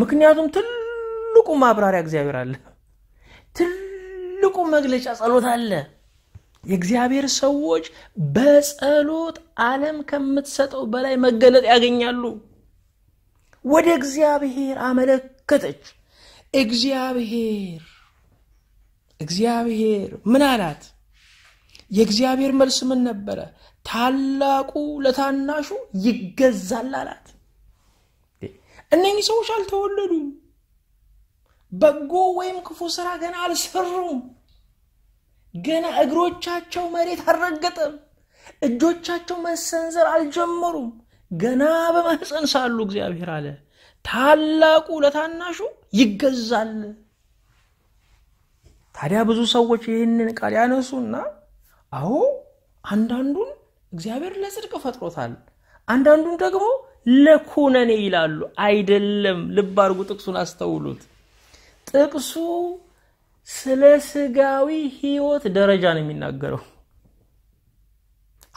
ምክንያቱም ትልቁ ማብራሪያ እግዚአብሔር አለ፣ ትልቁ መግለጫ ጸሎት አለ። የእግዚአብሔር ሰዎች በጸሎት ዓለም ከምትሰጠው በላይ መገለጥ ያገኛሉ ወደ እግዚአብሔር አመለከተች እግዚአብሔር እግዚአብሔር ምን አላት የእግዚአብሔር መልስ ምን ነበረ ታላቁ ለታናሹ ይገዛል አላት እነኚህ ሰዎች አልተወለዱም በጎ ወይም ክፉ ስራ ገና አልሰሩም ገና እግሮቻቸው መሬት አልረገጠም፣ እጆቻቸው መሰንዘር አልጀመሩም። ገና በማህፀን ሳሉ እግዚአብሔር አለ ታላቁ ለታናሹ ይገዛል። ታዲያ ብዙ ሰዎች ይህንን ቃል ያነሱና አዎ አንዳንዱን እግዚአብሔር ለጽድቅ ፈጥሮታል፣ አንዳንዱን ደግሞ ለኩነኔ ይላሉ። አይደለም። ልብ አድርጉ፣ ጥቅሱን አስተውሉት። ጥቅሱ ስለ ስጋዊ ህይወት ደረጃ ነው የሚናገረው።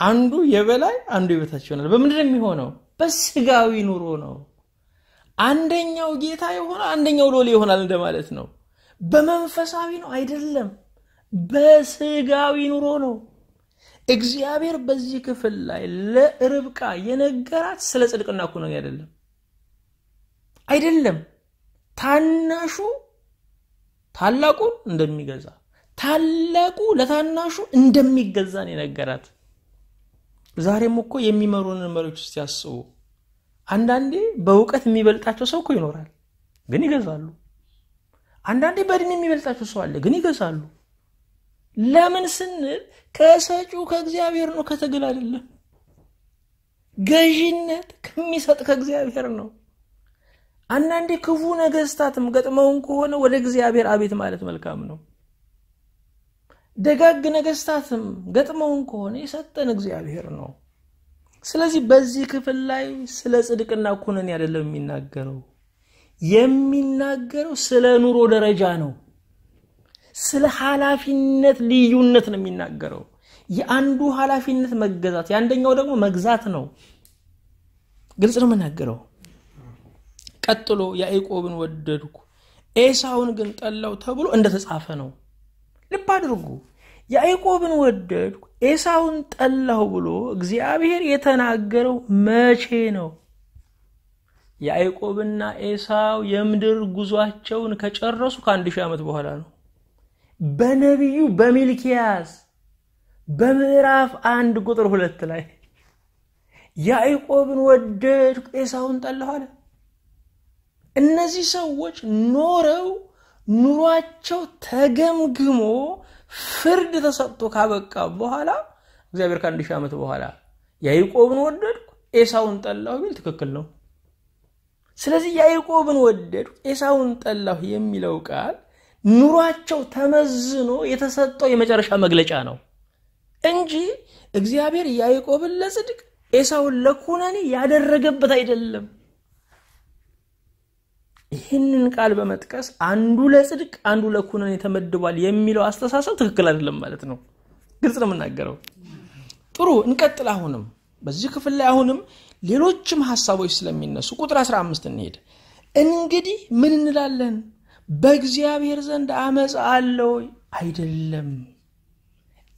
አንዱ የበላይ አንዱ የበታች ይሆናል። በምንድን የሚሆነው? በስጋዊ ኑሮ ነው። አንደኛው ጌታ የሆነ አንደኛው ሎሌ ይሆናል እንደማለት ነው። በመንፈሳዊ ነው አይደለም፣ በስጋዊ ኑሮ ነው። እግዚአብሔር በዚህ ክፍል ላይ ለርብቃ የነገራት ስለ ጽድቅና ኩነኔ አይደለም አይደለም ታናሹ ታላቁን እንደሚገዛ ታላቁ ለታናሹ እንደሚገዛን የነገራት። ዛሬም እኮ የሚመሩን መሪዎች ውስጥ ያስቡ። አንዳንዴ በእውቀት የሚበልጣቸው ሰው እኮ ይኖራል፣ ግን ይገዛሉ። አንዳንዴ በድን የሚበልጣቸው ሰው አለ፣ ግን ይገዛሉ። ለምን ስንል ከሰጩ ከእግዚአብሔር ነው፣ ከትግል አይደለም። ገዥነት ከሚሰጥ ከእግዚአብሔር ነው። አንዳንዴ ክፉ ነገስታትም ገጥመውን ከሆነ ወደ እግዚአብሔር አቤት ማለት መልካም ነው ደጋግ ነገስታትም ገጥመውን ከሆነ የሰጠን እግዚአብሔር ነው ስለዚህ በዚህ ክፍል ላይ ስለ ጽድቅና ኩነን አይደለም የሚናገረው የሚናገረው ስለ ኑሮ ደረጃ ነው ስለ ሀላፊነት ልዩነት ነው የሚናገረው የአንዱ ኃላፊነት መገዛት የአንደኛው ደግሞ መግዛት ነው ግልጽ ነው የምናገረው ቀጥሎ ያዕቆብን ወደድኩ ኤሳውን ግን ጠላው ተብሎ እንደተጻፈ ነው ልብ አድርጉ ያዕቆብን ወደድኩ ኤሳውን ጠላሁ ብሎ እግዚአብሔር የተናገረው መቼ ነው ያዕቆብና ኤሳው የምድር ጉዟቸውን ከጨረሱ ከአንድ ሺህ ዓመት በኋላ ነው በነቢዩ በሚልኪያስ በምዕራፍ አንድ ቁጥር ሁለት ላይ ያዕቆብን ወደድኩ ኤሳውን ጠላሁ አለ እነዚህ ሰዎች ኖረው ኑሯቸው ተገምግሞ ፍርድ ተሰጥቶ ካበቃ በኋላ እግዚአብሔር ከአንድ ሺህ ዓመት በኋላ ያይቆብን ወደድኩ ኤሳውን ጠላሁ ቢል ትክክል ነው። ስለዚህ ያይቆብን ወደድኩ ኤሳውን ጠላሁ የሚለው ቃል ኑሯቸው ተመዝኖ የተሰጠው የመጨረሻ መግለጫ ነው እንጂ እግዚአብሔር ያይቆብን ለጽድቅ ኤሳውን ለኩነኔ ያደረገበት አይደለም። ይህንን ቃል በመጥቀስ አንዱ ለጽድቅ አንዱ ለኩነን ተመድቧል የሚለው አስተሳሰብ ትክክል አይደለም ማለት ነው። ግልጽ ነው የምናገረው። ጥሩ እንቀጥል። አሁንም በዚህ ክፍል ላይ አሁንም ሌሎችም ሀሳቦች ስለሚነሱ ቁጥር 15 እንሄድ። እንግዲህ ምን እንላለን? በእግዚአብሔር ዘንድ አመፃ አለ አይደለም።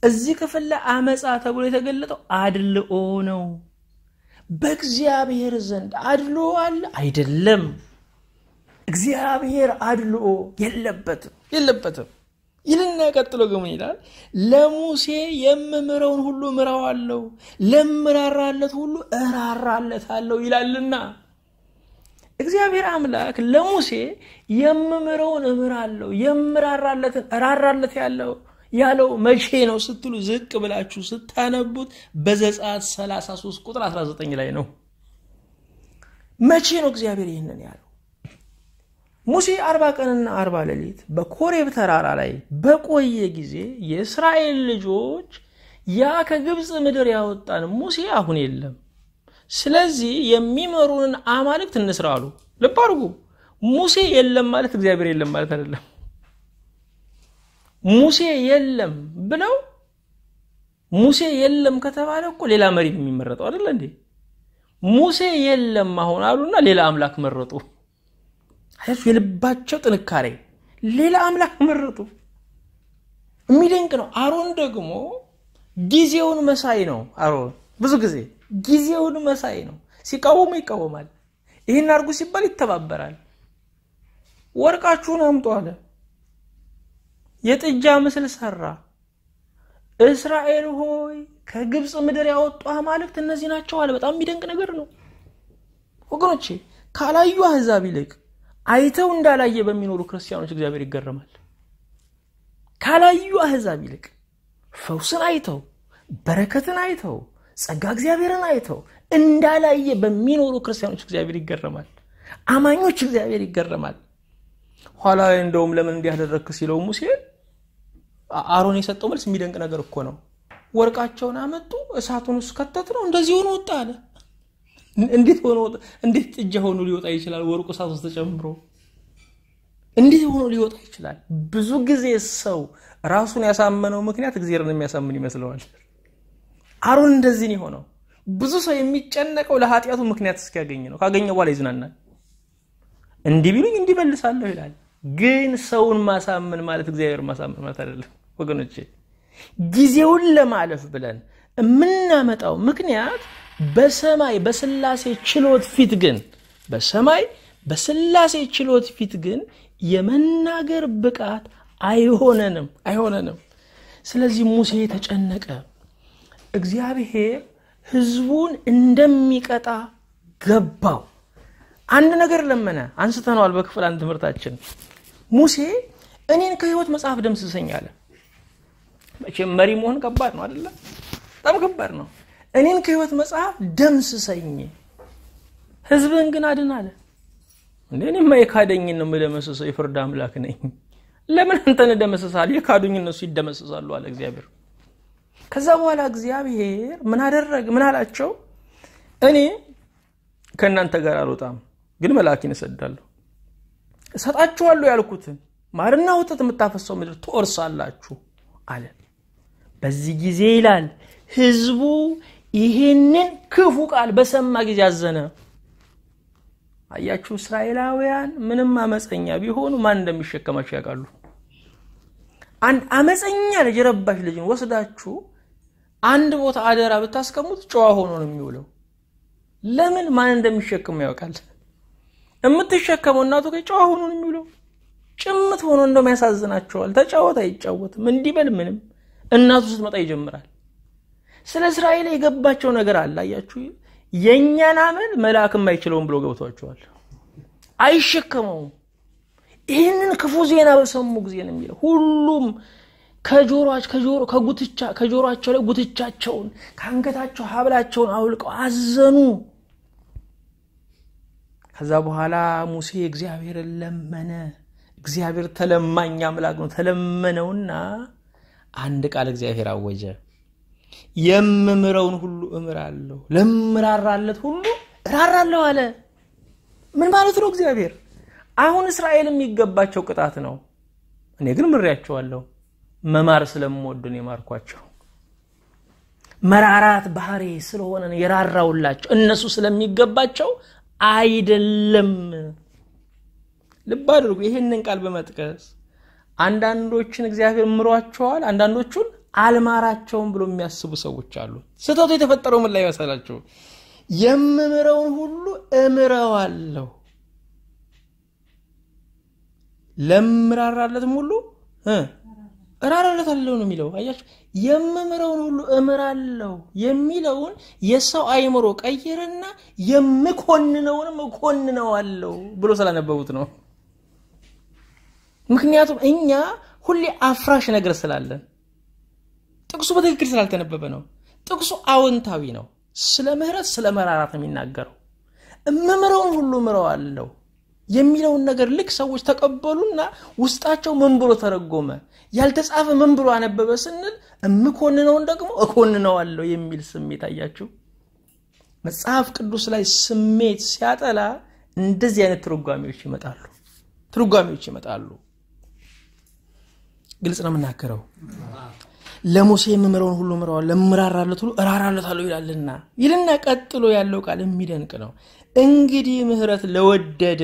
እዚህ ክፍል ላይ አመፃ ተብሎ የተገለጠው አድልኦ ነው። በእግዚአብሔር ዘንድ አድልኦ አለ አይደለም። እግዚአብሔር አድልኦ የለበትም የለበትም ይልና ቀጥሎ ግን ይላል ለሙሴ የምምረውን ሁሉ ምረዋለሁ ለምራራለት ሁሉ እራራለታለሁ ይላልና እግዚአብሔር አምላክ ለሙሴ የምምረውን እምራለሁ የምራራለትን እራራለት ያለው ያለው መቼ ነው ስትሉ ዝቅ ብላችሁ ስታነቡት በዘጻት 33 ቁጥር 19 ላይ ነው መቼ ነው እግዚአብሔር ይህንን ያለው ሙሴ አርባ ቀንና አርባ ሌሊት በኮሬብ ተራራ ላይ በቆየ ጊዜ የእስራኤል ልጆች ያ ከግብፅ ምድር ያወጣን ሙሴ አሁን የለም ስለዚህ የሚመሩንን አማልክት እንስራ አሉ ልብ አድርጉ ሙሴ የለም ማለት እግዚአብሔር የለም ማለት አይደለም ሙሴ የለም ብለው ሙሴ የለም ከተባለ እኮ ሌላ መሪ የሚመረጠው አደለ እንዴ ሙሴ የለም አሁን አሉና ሌላ አምላክ መረጡ አይደፍ የልባቸው ጥንካሬ ሌላ አምላክ መረጡ። የሚደንቅ ነው። አሮን ደግሞ ጊዜውን መሳይ ነው። አሮን ብዙ ጊዜ ጊዜውን መሳይ ነው። ሲቃወሙ ይቃወማል። ይህን አድርጉ ሲባል ይተባበራል። ወርቃችሁን አምጡ አለ። የጥጃ ምስል ሰራ። እስራኤል ሆይ ከግብፅ ምድር ያወጡ አማልክት እነዚህ ናቸው አለ። በጣም የሚደንቅ ነገር ነው ወገኖቼ። ካላዩ አህዛብ ይልቅ አይተው እንዳላየ በሚኖሩ ክርስቲያኖች እግዚአብሔር ይገረማል ካላዩ አህዛብ ይልቅ ፈውስን አይተው በረከትን አይተው ጸጋ እግዚአብሔርን አይተው እንዳላየ በሚኖሩ ክርስቲያኖች እግዚአብሔር ይገረማል አማኞች እግዚአብሔር ይገረማል ኋላ ላይ እንደውም ለምን እንዲያደረግክ ሲለው ሙሴ አሮን የሰጠው መልስ የሚደንቅ ነገር እኮ ነው ወርቃቸውን አመጡ እሳቱን ውስጥ ከተት ነው እንደዚህ ሆኖ ወጣ አለ እንዴት ሆኖ እንዴት ጥጃ ሆኖ ሊወጣ ይችላል? ወርቁ እሳት ውስጥ ተጨምሮ እንዴት ሆኖ ሊወጣ ይችላል? ብዙ ጊዜ ሰው ራሱን ያሳመነው ምክንያት እግዚአብሔርን የሚያሳምን ይመስለዋል። አሮን እንደዚህ ነው የሆነው። ብዙ ሰው የሚጨነቀው ለኃጢአቱ ምክንያት እስኪያገኝ ነው። ካገኘ በኋላ ይዝናናል። እንዲህ ቢሉኝ መልሳለሁ ይላል። ግን ሰውን ማሳመን ማለት እግዚአብሔር ማሳመን ማለት አይደለም ወገኖቼ። ጊዜውን ለማለፍ ብለን የምናመጣው ምክንያት በሰማይ በስላሴ ችሎት ፊት ግን በሰማይ በስላሴ ችሎት ፊት ግን የመናገር ብቃት አይሆነንም አይሆነንም ስለዚህ ሙሴ ተጨነቀ እግዚአብሔር ህዝቡን እንደሚቀጣ ገባው አንድ ነገር ለመነ አንስተነዋል በክፍል አንድ ትምህርታችን ሙሴ እኔን ከህይወት መጽሐፍ ደምስሰኝ አለ መቼም መሪ መሆን ከባድ ነው አደለ በጣም ከባድ ነው እኔን ከህይወት መጽሐፍ ደምስሰኝ ህዝብን ግን አድን አለ እንዴ እኔማ የካደኝን ነው የምደመስሰው የፍርድ አምላክ ነኝ ለምን አንተን እደመስሳለሁ የካዱኝ እነሱ ይደመስሳሉ አለ እግዚአብሔር ከዛ በኋላ እግዚአብሔር ምን አደረግ ምን አላቸው እኔ ከእናንተ ጋር አልወጣም ግን መልአኪን እሰዳለሁ እሰጣችኋለሁ ያልኩትን ማርና ወተት የምታፈሰው ምድር ትወርሳላችሁ አለ በዚህ ጊዜ ይላል ህዝቡ ይህንን ክፉ ቃል በሰማ ጊዜ አዘነ አያችሁ እስራኤላውያን ምንም አመፀኛ ቢሆኑ ማን እንደሚሸከማቸው ያውቃሉ አንድ አመፀኛ ልጅ ረባሽ ልጅን ወስዳችሁ አንድ ቦታ አደራ ብታስቀሙት ጨዋ ሆኖ ነው የሚውለው ለምን ማን እንደሚሸክሙ ያውቃል የምትሸከመው እናቱ ጨዋ ሆኖ ነው የሚውለው ጭምት ሆኖ እንደውም ያሳዝናቸዋል ተጫወት አይጫወትም እንዲበል ምንም እናቱ ስትመጣ ይጀምራል ስለ እስራኤል የገባቸው ነገር አላያችሁ የእኛን አመል መልአክ አይችለውም ብሎ ገብቷቸዋል አይሸከመውም ይህንን ክፉ ዜና በሰሙ ጊዜ ነው የሚለው ሁሉም ከጆሮቸው ላይ ጉትቻቸውን ከአንገታቸው ሀብላቸውን አውልቀው አዘኑ ከዛ በኋላ ሙሴ እግዚአብሔርን ለመነ እግዚአብሔር ተለማኝ አምላክ ነው ተለመነውና አንድ ቃል እግዚአብሔር አወጀ የምምረውን ሁሉ እምራለሁ ለምራራለት ሁሉ እራራለሁ አለ ምን ማለት ነው እግዚአብሔር አሁን እስራኤል የሚገባቸው ቅጣት ነው እኔ ግን ምሬያቸዋለሁ መማር ስለምወድን የማርኳቸው መራራት ባህሬ ስለሆነ የራራውላቸው እነሱ ስለሚገባቸው አይደለም ልብ አድርጉ ይህንን ቃል በመጥቀስ አንዳንዶችን እግዚአብሔር ምሯቸዋል አንዳንዶቹን አልማራቸውም ብሎ የሚያስቡ ሰዎች አሉ ስተቱ የተፈጠረው ምን ላይ ይመስላችሁ የምምረውን ሁሉ እምረዋለሁ ለምራራለትም ሁሉ እራራለታለሁ ነው የሚለው አያችሁ የምምረውን ሁሉ እምራለሁ የሚለውን የሰው አይምሮ ቀይርና የምኮንነውንም እኮንነዋለሁ ብሎ ስላነበቡት ነው ምክንያቱም እኛ ሁሌ አፍራሽ ነገር ስላለን ጥቅሱ በትክክል ስላልተነበበ ነው። ጥቅሱ አዎንታዊ ነው። ስለ ምህረት፣ ስለ መራራት ነው የሚናገረው። እምምረውን ሁሉ ምረዋለሁ የሚለውን ነገር ልክ ሰዎች ተቀበሉና ውስጣቸው ምን ብሎ ተረጎመ? ያልተጻፈ ምን ብሎ አነበበ ስንል እምኮንነውን ደግሞ እኮንነዋለሁ የሚል ስሜት አያችሁ። መጽሐፍ ቅዱስ ላይ ስሜት ሲያጠላ እንደዚህ አይነት ትርጓሚዎች ይመጣሉ ትርጓሚዎች ይመጣሉ። ግልጽ ነው የምናገረው። ለሙሴ የምምረውን ሁሉ ምረዋል ለምራራለት ሁሉ እራራለታለሁ ይላልና ይልና ቀጥሎ ያለው ቃል የሚደንቅ ነው እንግዲህ ምህረት ለወደደ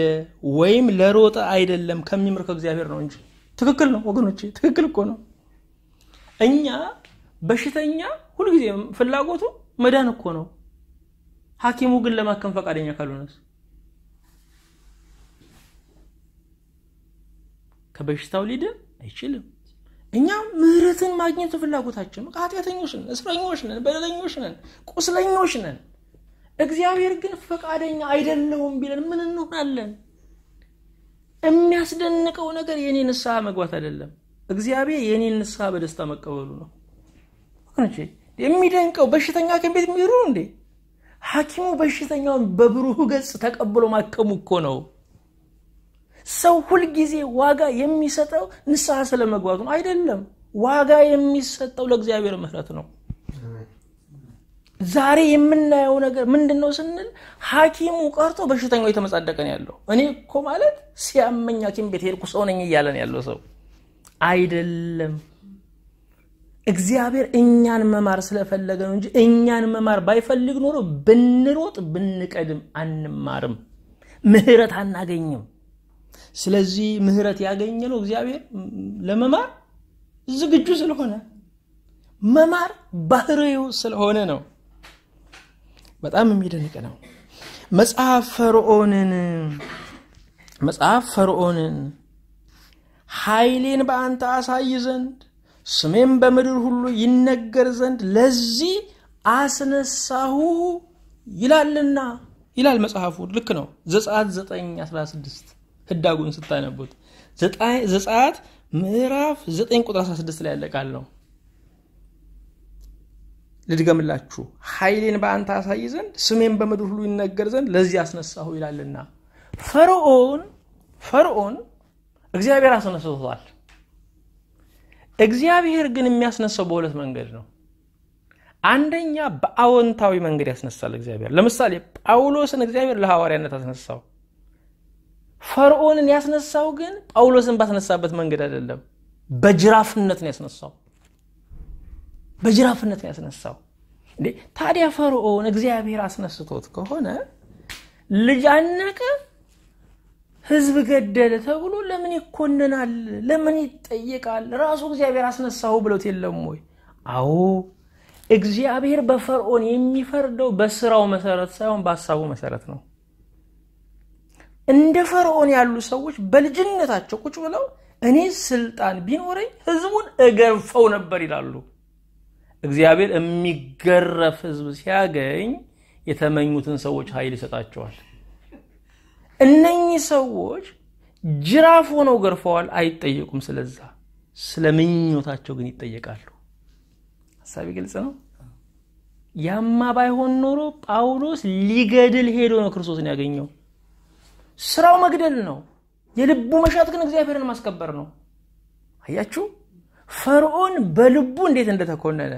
ወይም ለሮጠ አይደለም ከሚምር ከእግዚአብሔር ነው እንጂ ትክክል ነው ወገኖች ትክክል እኮ ነው እኛ በሽተኛ ሁልጊዜ ፍላጎቱ መዳን እኮ ነው ሀኪሙ ግን ለማከም ፈቃደኛ ካልሆነስ ከበሽታው ሊድን አይችልም እኛ ምህረትን ማግኘት ፍላጎታችን ነው። ኃጢአተኞች ነን፣ እስረኞች ነን፣ በደለኞች ነን፣ ቁስለኞች ነን። እግዚአብሔር ግን ፈቃደኛ አይደለውም ቢለን ምን እንሆናለን? የሚያስደንቀው ነገር የኔ ንስሐ መግባት አይደለም፣ እግዚአብሔር የኔን ንስሐ በደስታ መቀበሉ ነው። የሚደንቀው በሽተኛ ከቤት የሚሩ እንዴ ሐኪሙ በሽተኛውን በብሩህ ገጽ ተቀብሎ ማከሙ እኮ ነው። ሰው ሁልጊዜ ዋጋ የሚሰጠው ንስሐ ስለመግባቱ ነው አይደለም ዋጋ የሚሰጠው ለእግዚአብሔር ምህረት ነው ዛሬ የምናየው ነገር ምንድን ነው ስንል ሀኪሙ ቀርቶ በሽተኛው የተመጻደቀ ነው ያለው እኔ እኮ ማለት ሲያመኝ ሀኪም ቤት ሄድኩ ሰው ነኝ እያለን ያለው ሰው አይደለም እግዚአብሔር እኛን መማር ስለፈለገ ነው እንጂ እኛን መማር ባይፈልግ ኖሮ ብንሮጥ ብንቀድም አንማርም ምህረት አናገኝም ስለዚህ ምህረት ያገኘ ነው እግዚአብሔር ለመማር ዝግጁ ስለሆነ መማር ባህሬው ስለሆነ ነው በጣም የሚደንቅ ነው መጽሐፍ ፈርዖንን መጽሐፍ ፈርዖንን ኃይሌን በአንተ አሳይ ዘንድ ስሜም በምድር ሁሉ ይነገር ዘንድ ለዚህ አስነሳሁ ይላልና ይላል መጽሐፉ ልክ ነው ዘጻት 9 16 ህዳጉን ስታነቡት ዘጸአት ምዕራፍ 9 ቁጥር 16 ላይ ያለ ነው ልድገምላችሁ ኃይሌን በአንተ አሳይ ዘንድ ስሜን በምድር ሁሉ ይነገር ዘንድ ለዚህ አስነሳሁ ይላልና ፈርዖን ፈርዖን እግዚአብሔር አስነስቶታል እግዚአብሔር ግን የሚያስነሳው በሁለት መንገድ ነው አንደኛ በአዎንታዊ መንገድ ያስነሳል እግዚአብሔር ለምሳሌ ጳውሎስን እግዚአብሔር ለሐዋርያነት አስነሳው ፈርዖንን ያስነሳው ግን ጳውሎስን ባስነሳበት መንገድ አይደለም በጅራፍነት ነው ያስነሳው በጅራፍነት ነው ያስነሳው ታዲያ ፈርዖን እግዚአብሔር አስነስቶት ከሆነ ልጅ አነቀ ህዝብ ገደለ ተብሎ ለምን ይኮነናል ለምን ይጠየቃል ራሱ እግዚአብሔር አስነሳው ብሎት የለም ወይ አዎ እግዚአብሔር በፈርዖን የሚፈርደው በስራው መሰረት ሳይሆን በሀሳቡ መሰረት ነው እንደ ፈርዖን ያሉ ሰዎች በልጅነታቸው ቁጭ ብለው እኔ ስልጣን ቢኖረኝ ህዝቡን እገርፈው ነበር ይላሉ እግዚአብሔር የሚገረፍ ህዝብ ሲያገኝ የተመኙትን ሰዎች ኃይል ይሰጣቸዋል እነኚህ ሰዎች ጅራፍ ሆነው ገርፈዋል አይጠየቁም ስለዛ ስለ ምኞታቸው ግን ይጠየቃሉ ሀሳቢ ግልጽ ነው ያማ ባይሆን ኖሮ ጳውሎስ ሊገድል ሄዶ ነው ክርስቶስን ያገኘው ስራው መግደል ነው። የልቡ መሻት ግን እግዚአብሔርን ማስከበር ነው። አያችሁ፣ ፈርዖን በልቡ እንዴት እንደተኮነነ፣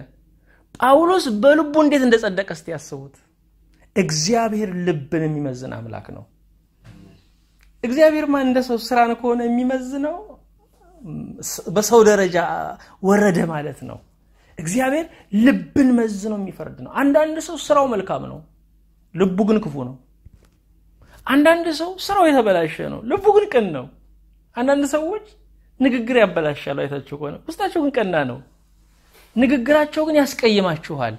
ጳውሎስ በልቡ እንዴት እንደጸደቀ ስት ያስቡት። እግዚአብሔር ልብን የሚመዝን አምላክ ነው። እግዚአብሔርማ እንደ ሰው ስራን ከሆነ የሚመዝነው በሰው ደረጃ ወረደ ማለት ነው። እግዚአብሔር ልብን መዝነው የሚፈርድ ነው። አንዳንድ ሰው ስራው መልካም ነው፣ ልቡ ግን ክፉ ነው። አንዳንድ ሰው ስራው የተበላሸ ነው፣ ልቡ ግን ቅን ነው። አንዳንድ ሰዎች ንግግር ያበላሻሉ። አይታቸው ከሆነ ውስጣቸው ግን ቀና ነው፣ ንግግራቸው ግን ያስቀይማችኋል።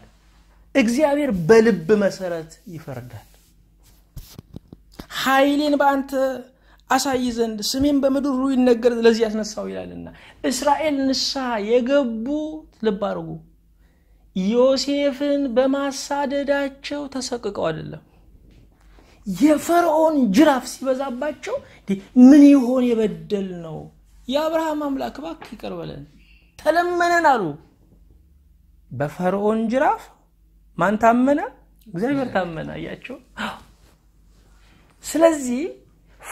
እግዚአብሔር በልብ መሰረት ይፈርዳል። ኃይሌን በአንተ አሳይ ዘንድ ስሜን በምድሩ ይነገር ለዚህ ያስነሳው ይላልና እስራኤል ንስሐ የገቡ ልብ አድርጉ ዮሴፍን በማሳደዳቸው ተሰቅቀው አይደለም የፈርዖን ጅራፍ ሲበዛባቸው ምን ይሆን የበደል ነው የአብርሃም አምላክ ባክ ይቀርበለን ተለመነን አሉ በፈርዖን ጅራፍ ማን ታመነ እግዚአብሔር ታመነ አያቸው ስለዚህ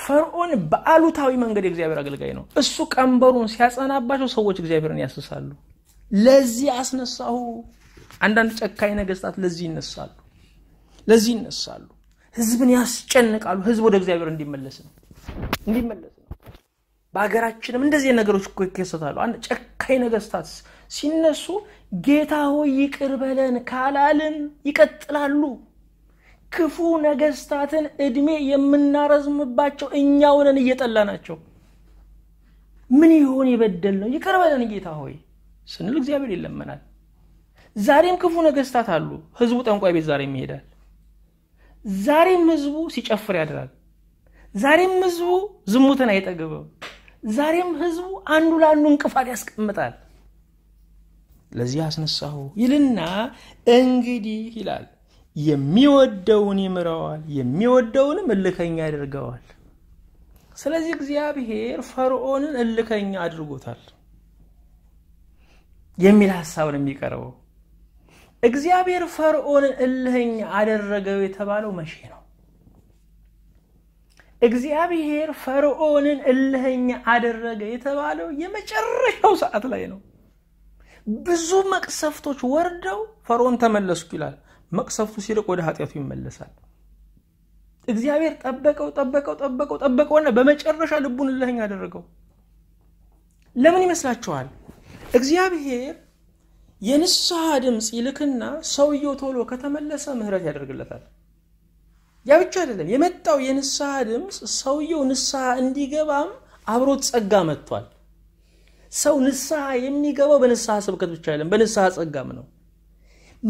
ፈርዖን በአሉታዊ መንገድ የእግዚአብሔር አገልጋይ ነው እሱ ቀንበሩን ሲያጸናባቸው ሰዎች እግዚአብሔርን ያስሳሉ ለዚህ አስነሳሁ አንዳንድ ጨካኝ ነገስታት ለዚህ ይነሳሉ ለዚህ ይነሳሉ ህዝብን ያስጨንቃሉ ህዝብ ወደ እግዚአብሔር እንዲመለስ ነው እንዲመለስ ነው በሀገራችንም እንደዚህ ነገሮች እኮ ይከሰታሉ አንድ ጨካኝ ነገስታት ሲነሱ ጌታ ሆይ ይቅር በለን ካላልን ይቀጥላሉ ክፉ ነገስታትን እድሜ የምናረዝምባቸው እኛውንን እየጠላ ናቸው ምን ይሆን የበደል ነው ይቅር በለን ጌታ ሆይ ስንል እግዚአብሔር ይለመናል ዛሬም ክፉ ነገስታት አሉ ህዝቡ ጠንቋይ ቤት ዛሬም ይሄዳል ዛሬም ህዝቡ ሲጨፍር ያድራል። ዛሬም ህዝቡ ዝሙትን አይጠግብም። ዛሬም ህዝቡ አንዱ ለአንዱ እንቅፋት ያስቀምጣል። ለዚህ አስነሳሁ ይልና እንግዲህ ይላል የሚወደውን ይምረዋል፣ የሚወደውንም እልከኛ ያደርገዋል። ስለዚህ እግዚአብሔር ፈርዖንን እልከኛ አድርጎታል የሚል ሀሳብ ነው የሚቀርበው። እግዚአብሔር ፈርዖንን እልህኝ አደረገው የተባለው መቼ ነው? እግዚአብሔር ፈርዖንን እልህኝ አደረገ የተባለው የመጨረሻው ሰዓት ላይ ነው። ብዙ መቅሰፍቶች ወርደው ፈርዖን ተመለስኩ ይላል። መቅሰፍቱ ሲልቅ ወደ ኃጢአቱ ይመለሳል። እግዚአብሔር ጠበቀው ጠበቀው ጠበቀው ጠበቀውና በመጨረሻ ልቡን እልህኝ አደረገው። ለምን ይመስላችኋል? እግዚአብሔር የንስሐ ድምፅ ይልክና ሰውየው ቶሎ ከተመለሰ ምህረት ያደርግለታል ያ ብቻ አይደለም የመጣው የንስሐ ድምፅ ሰውየው ንስሐ እንዲገባም አብሮት ጸጋ መጥቷል ሰው ንስሐ የሚገባው በንስሐ ስብከት ብቻ አይደለም በንስሐ ጸጋም ነው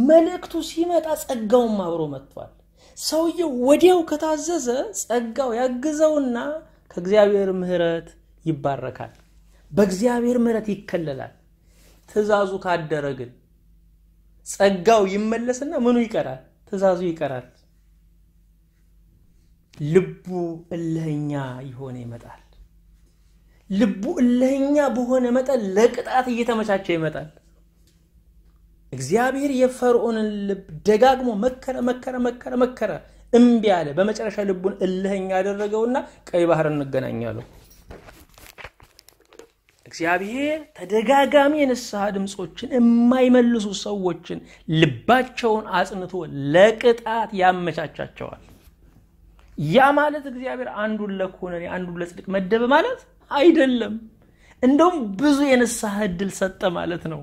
መልእክቱ ሲመጣ ጸጋውም አብሮ መጥቷል ሰውየው ወዲያው ከታዘዘ ጸጋው ያግዘውና ከእግዚአብሔር ምህረት ይባረካል በእግዚአብሔር ምህረት ይከለላል ትእዛዙ ካደረ ግን ጸጋው ይመለስና ምኑ ይቀራል? ትእዛዙ ይቀራል። ልቡ እልህኛ የሆነ ይመጣል። ልቡ እልህኛ በሆነ መጠን ለቅጣት እየተመቻቸ ይመጣል። እግዚአብሔር የፈርዖንን ልብ ደጋግሞ መከረ መከረ መከረ መከረ፣ እምቢ አለ። በመጨረሻ ልቡን እልህኛ ያደረገውና ቀይ ባህር እንገናኛለሁ እግዚአብሔር ተደጋጋሚ የንስሐ ድምፆችን የማይመልሱ ሰዎችን ልባቸውን አጽንቶ ለቅጣት ያመቻቻቸዋል ያ ማለት እግዚአብሔር አንዱን ለኩነኔ አንዱን ለጽድቅ መደበ ማለት አይደለም እንደውም ብዙ የንስሐ እድል ሰጠ ማለት ነው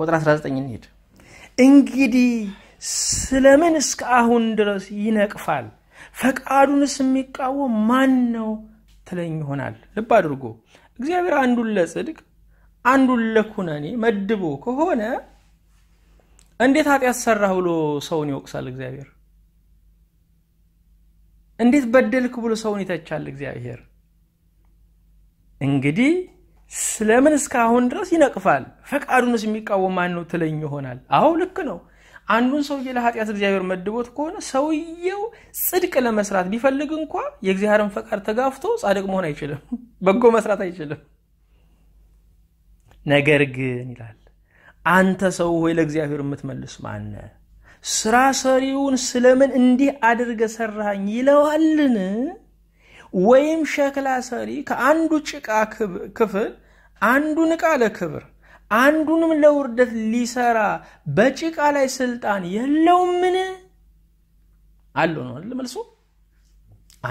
ቁጥር 19 እንሄድ እንግዲህ ስለምን እስከ አሁን ድረስ ይነቅፋል ፈቃዱንስ የሚቃወም ማን ነው ትለኝ ይሆናል ልብ አድርጎ እግዚአብሔር አንዱን ለጽድቅ አንዱን ለኩነኔ መድቦ ከሆነ እንዴት ኃጢአት ሰራህ ብሎ ሰውን ይወቅሳል እግዚአብሔር እንዴት በደልክ ብሎ ሰውን ይተቻል እግዚአብሔር እንግዲህ ስለምን እስካሁን ድረስ ይነቅፋል ፈቃዱንስ የሚቃወም ማን ነው ትለኝ ይሆናል አሁ ልክ ነው አንዱን ሰውዬ ለኃጢአት እግዚአብሔር መድቦት ከሆነ ሰውየው ጽድቅ ለመስራት ቢፈልግ እንኳ የእግዚአብሔርን ፈቃድ ተጋፍቶ ጻድቅ መሆን አይችልም፣ በጎ መስራት አይችልም። ነገር ግን ይላል አንተ ሰው ሆይ ለእግዚአብሔር የምትመልስ ማነ? ስራ ሰሪውን ስለምን እንዲህ አድርገ ሰራኝ ይለዋልን? ወይም ሸክላ ሰሪ ከአንዱ ጭቃ ክፍል አንዱን ዕቃ ለክብር አንዱንም ለውርደት ሊሰራ በጭቃ ላይ ስልጣን የለውምን አለው ነው አይደል መልሱ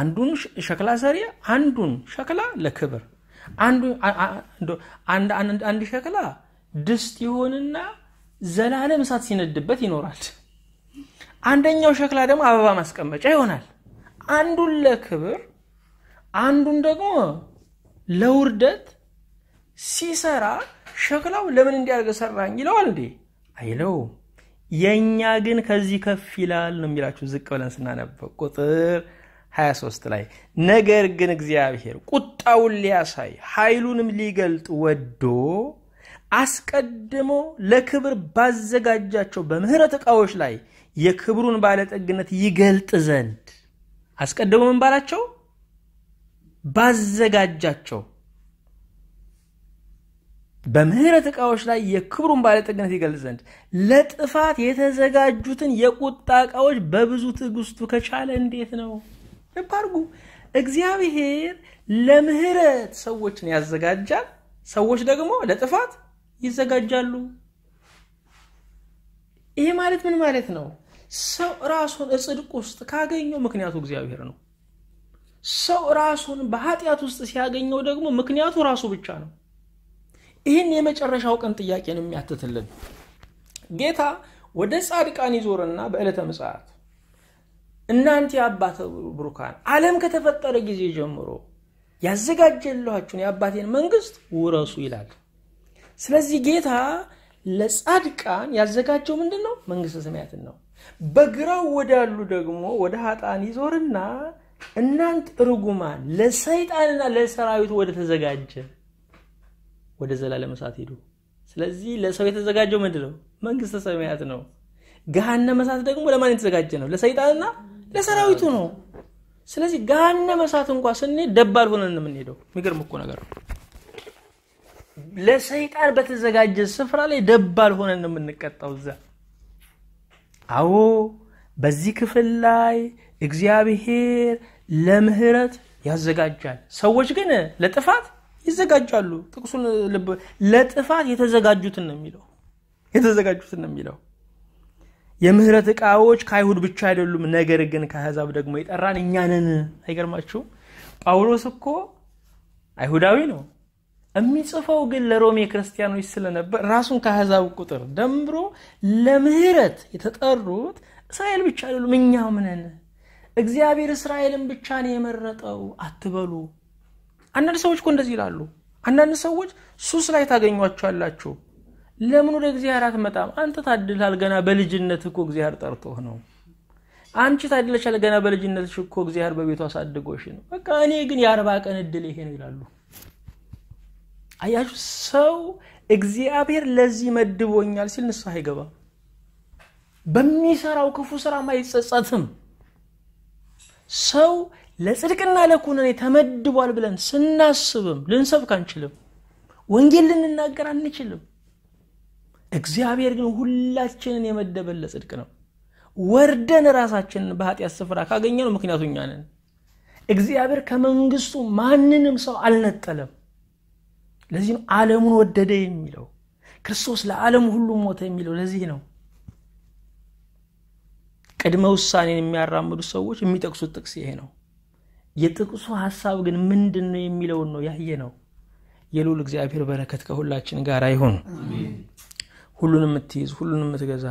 አንዱን ሸክላ ሰሪ አንዱን ሸክላ ለክብር አንድ ሸክላ ድስት ይሆንና ዘላለም እሳት ሲነድበት ይኖራል አንደኛው ሸክላ ደግሞ አበባ ማስቀመጫ ይሆናል አንዱን ለክብር አንዱን ደግሞ ለውርደት ሲሰራ ሸክላው ለምን እንዲያደርገ ሰራኝ ይለዋል እንዴ አይለው የእኛ ግን ከዚህ ከፍ ይላል ነው የሚላችሁ ዝቅ ብለን ስናነበ ቁጥር 23 ላይ ነገር ግን እግዚአብሔር ቁጣውን ሊያሳይ ኃይሉንም ሊገልጥ ወዶ አስቀድሞ ለክብር ባዘጋጃቸው በምህረት ዕቃዎች ላይ የክብሩን ባለጠግነት ይገልጥ ዘንድ አስቀድሞ ምን ባላቸው ባዘጋጃቸው በምህረት እቃዎች ላይ የክብሩን ባለጠግነት ይገልጽ ዘንድ ለጥፋት የተዘጋጁትን የቁጣ እቃዎች በብዙ ትዕግስቱ ከቻለ እንዴት ነው? ልብ አድርጉ። እግዚአብሔር ለምህረት ሰዎችን ያዘጋጃል፣ ሰዎች ደግሞ ለጥፋት ይዘጋጃሉ። ይሄ ማለት ምን ማለት ነው? ሰው ራሱን እጽድቅ ውስጥ ካገኘው ምክንያቱ እግዚአብሔር ነው። ሰው ራሱን በኃጢአት ውስጥ ሲያገኘው ደግሞ ምክንያቱ ራሱ ብቻ ነው። ይህን የመጨረሻው ቀን ጥያቄን የሚያትትልን ጌታ ወደ ጻድቃን ይዞርና በዕለተ ምጽአት እናንተ የአባት ብሩካን ዓለም ከተፈጠረ ጊዜ ጀምሮ ያዘጋጀላችሁን የአባቴን መንግስት ውረሱ ይላል ስለዚህ ጌታ ለጻድቃን ያዘጋጀው ምንድን ነው መንግስት ሰማያትን ነው በግራው ወዳሉ ደግሞ ወደ ሀጣን ይዞርና እናንት እርጉማን ለሰይጣንና ለሰራዊቱ ወደ ተዘጋጀ ወደ ዘላለም እሳት ሄዱ ስለዚህ ለሰው የተዘጋጀው ምንድ ነው መንግስተ ሰማያት ነው ገሃነ መሳት ደግሞ ለማን የተዘጋጀ ነው ለሰይጣንና ለሰራዊቱ ነው ስለዚህ ገሃነ መሳት እንኳ ስንሄድ ደባል ሆነ የምንሄደው የሚገርም እኮ ነገር ለሰይጣን በተዘጋጀ ስፍራ ላይ ደባል ሆነ የምንቀጣው እዛ አዎ በዚህ ክፍል ላይ እግዚአብሔር ለምህረት ያዘጋጃል ሰዎች ግን ለጥፋት ይዘጋጃሉ። ጥቅሱን ልብ ለጥፋት የተዘጋጁትን ነው የሚለው የተዘጋጁትን ነው የሚለው። የምህረት እቃዎች ከአይሁድ ብቻ አይደሉም፣ ነገር ግን ከአሕዛብ ደግሞ የጠራን እኛንን። አይገርማችሁም? ጳውሎስ እኮ አይሁዳዊ ነው። የሚጽፈው ግን ለሮሜ ክርስቲያኖች ስለነበር ራሱን ከአሕዛብ ቁጥር ደምሮ ለምህረት የተጠሩት እስራኤል ብቻ አይደሉም፣ እኛም ነን። እግዚአብሔር እስራኤልን ብቻ ነው የመረጠው አትበሉ አንዳንድ ሰዎች እኮ እንደዚህ ይላሉ አንዳንድ ሰዎች ሱስ ላይ ታገኟቸዋላችሁ ለምን ወደ እግዚአብሔር አትመጣም አንተ ታድልሃል ገና በልጅነት እኮ እግዚአብሔር ጠርቶህ ነው አንቺ ታድለሻል ገና በልጅነት እኮ እግዚአብሔር በቤቱ አሳድጎሽ ነው በቃ እኔ ግን የአርባ ቀን እድል ይሄ ነው ይላሉ አያችሁ ሰው እግዚአብሔር ለዚህ መድቦኛል ሲል ንስሐ አይገባ በሚሰራው ክፉ ስራ አይጸጸትም ሰው ለጽድቅና ለኩነኔ ተመድቧል ብለን ስናስብም ልንሰብክ አንችልም ወንጌል ልንናገር አንችልም እግዚአብሔር ግን ሁላችንን የመደበን ለጽድቅ ነው ወርደን ራሳችንን በኃጢአት ስፍራ ካገኘ ነው ምክንያቱ እኛንን እግዚአብሔር ከመንግስቱ ማንንም ሰው አልነጠለም ለዚህ ነው ዓለሙን ወደደ የሚለው ክርስቶስ ለዓለም ሁሉ ሞተ የሚለው ለዚህ ነው ቅድመ ውሳኔን የሚያራምዱ ሰዎች የሚጠቅሱት ጥቅስ ይሄ ነው የጥቅሱ ሀሳብ ግን ምንድን ነው የሚለውን ነው ያየ ነው የሉል እግዚአብሔር በረከት ከሁላችን ጋር ይሁን ሁሉን የምትይዝ ሁሉን የምትገዛ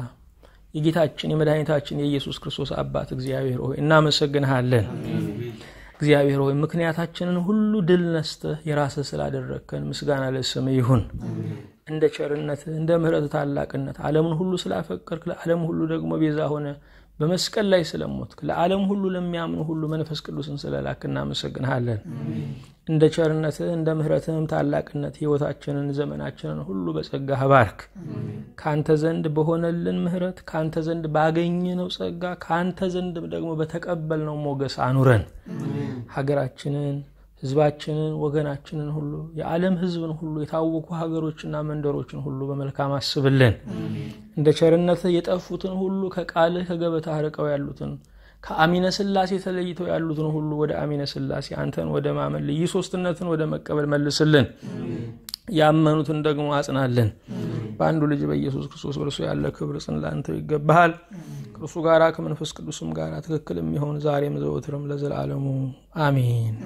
የጌታችን የመድኃኒታችን የኢየሱስ ክርስቶስ አባት እግዚአብሔር ሆይ እናመሰግንሃለን እግዚአብሔር ሆይ ምክንያታችንን ሁሉ ድል ነስተ የራስ ስላደረግከን ምስጋና ለስም ይሁን እንደ ቸርነት እንደ ምህረት ታላቅነት አለምን ሁሉ ስላፈቀርክ ለዓለም ሁሉ ደግሞ ቤዛ ሆነ በመስቀል ላይ ስለሞትክ ለዓለም ሁሉ ለሚያምኑ ሁሉ መንፈስ ቅዱስን ስለላክ እናመሰግንሃለን። እንደ ቸርነትህ እንደ ምህረትህም ታላቅነት ህይወታችንን ዘመናችንን ሁሉ በጸጋህ ባርክ። ከአንተ ዘንድ በሆነልን ምህረት ከአንተ ዘንድ ባገኘነው ጸጋ ከአንተ ዘንድ ደግሞ በተቀበልነው ሞገስ አኑረን ሀገራችንን ህዝባችንን ወገናችንን ሁሉ የዓለም ህዝብን ሁሉ የታወቁ ሀገሮችና መንደሮችን ሁሉ በመልካም አስብልን እንደ ቸርነት የጠፉትን ሁሉ ከቃልህ ከገበታ ርቀው ያሉትን ከአሚነ ስላሴ ተለይተው ያሉትን ሁሉ ወደ አሚነ ስላሴ አንተን ወደ ማመን ልይ ሶስትነትን ወደ መቀበል መልስልን ያመኑትን ደግሞ አጽናለን። በአንዱ ልጅ በኢየሱስ ክርስቶስ በእርሱ ያለ ክብር ጽን ለአንተ ይገባሃል። ከእርሱ ጋር ከመንፈስ ቅዱስም ጋር ትክክል የሚሆን ዛሬም ዘወትርም ለዘላለሙ አሜን።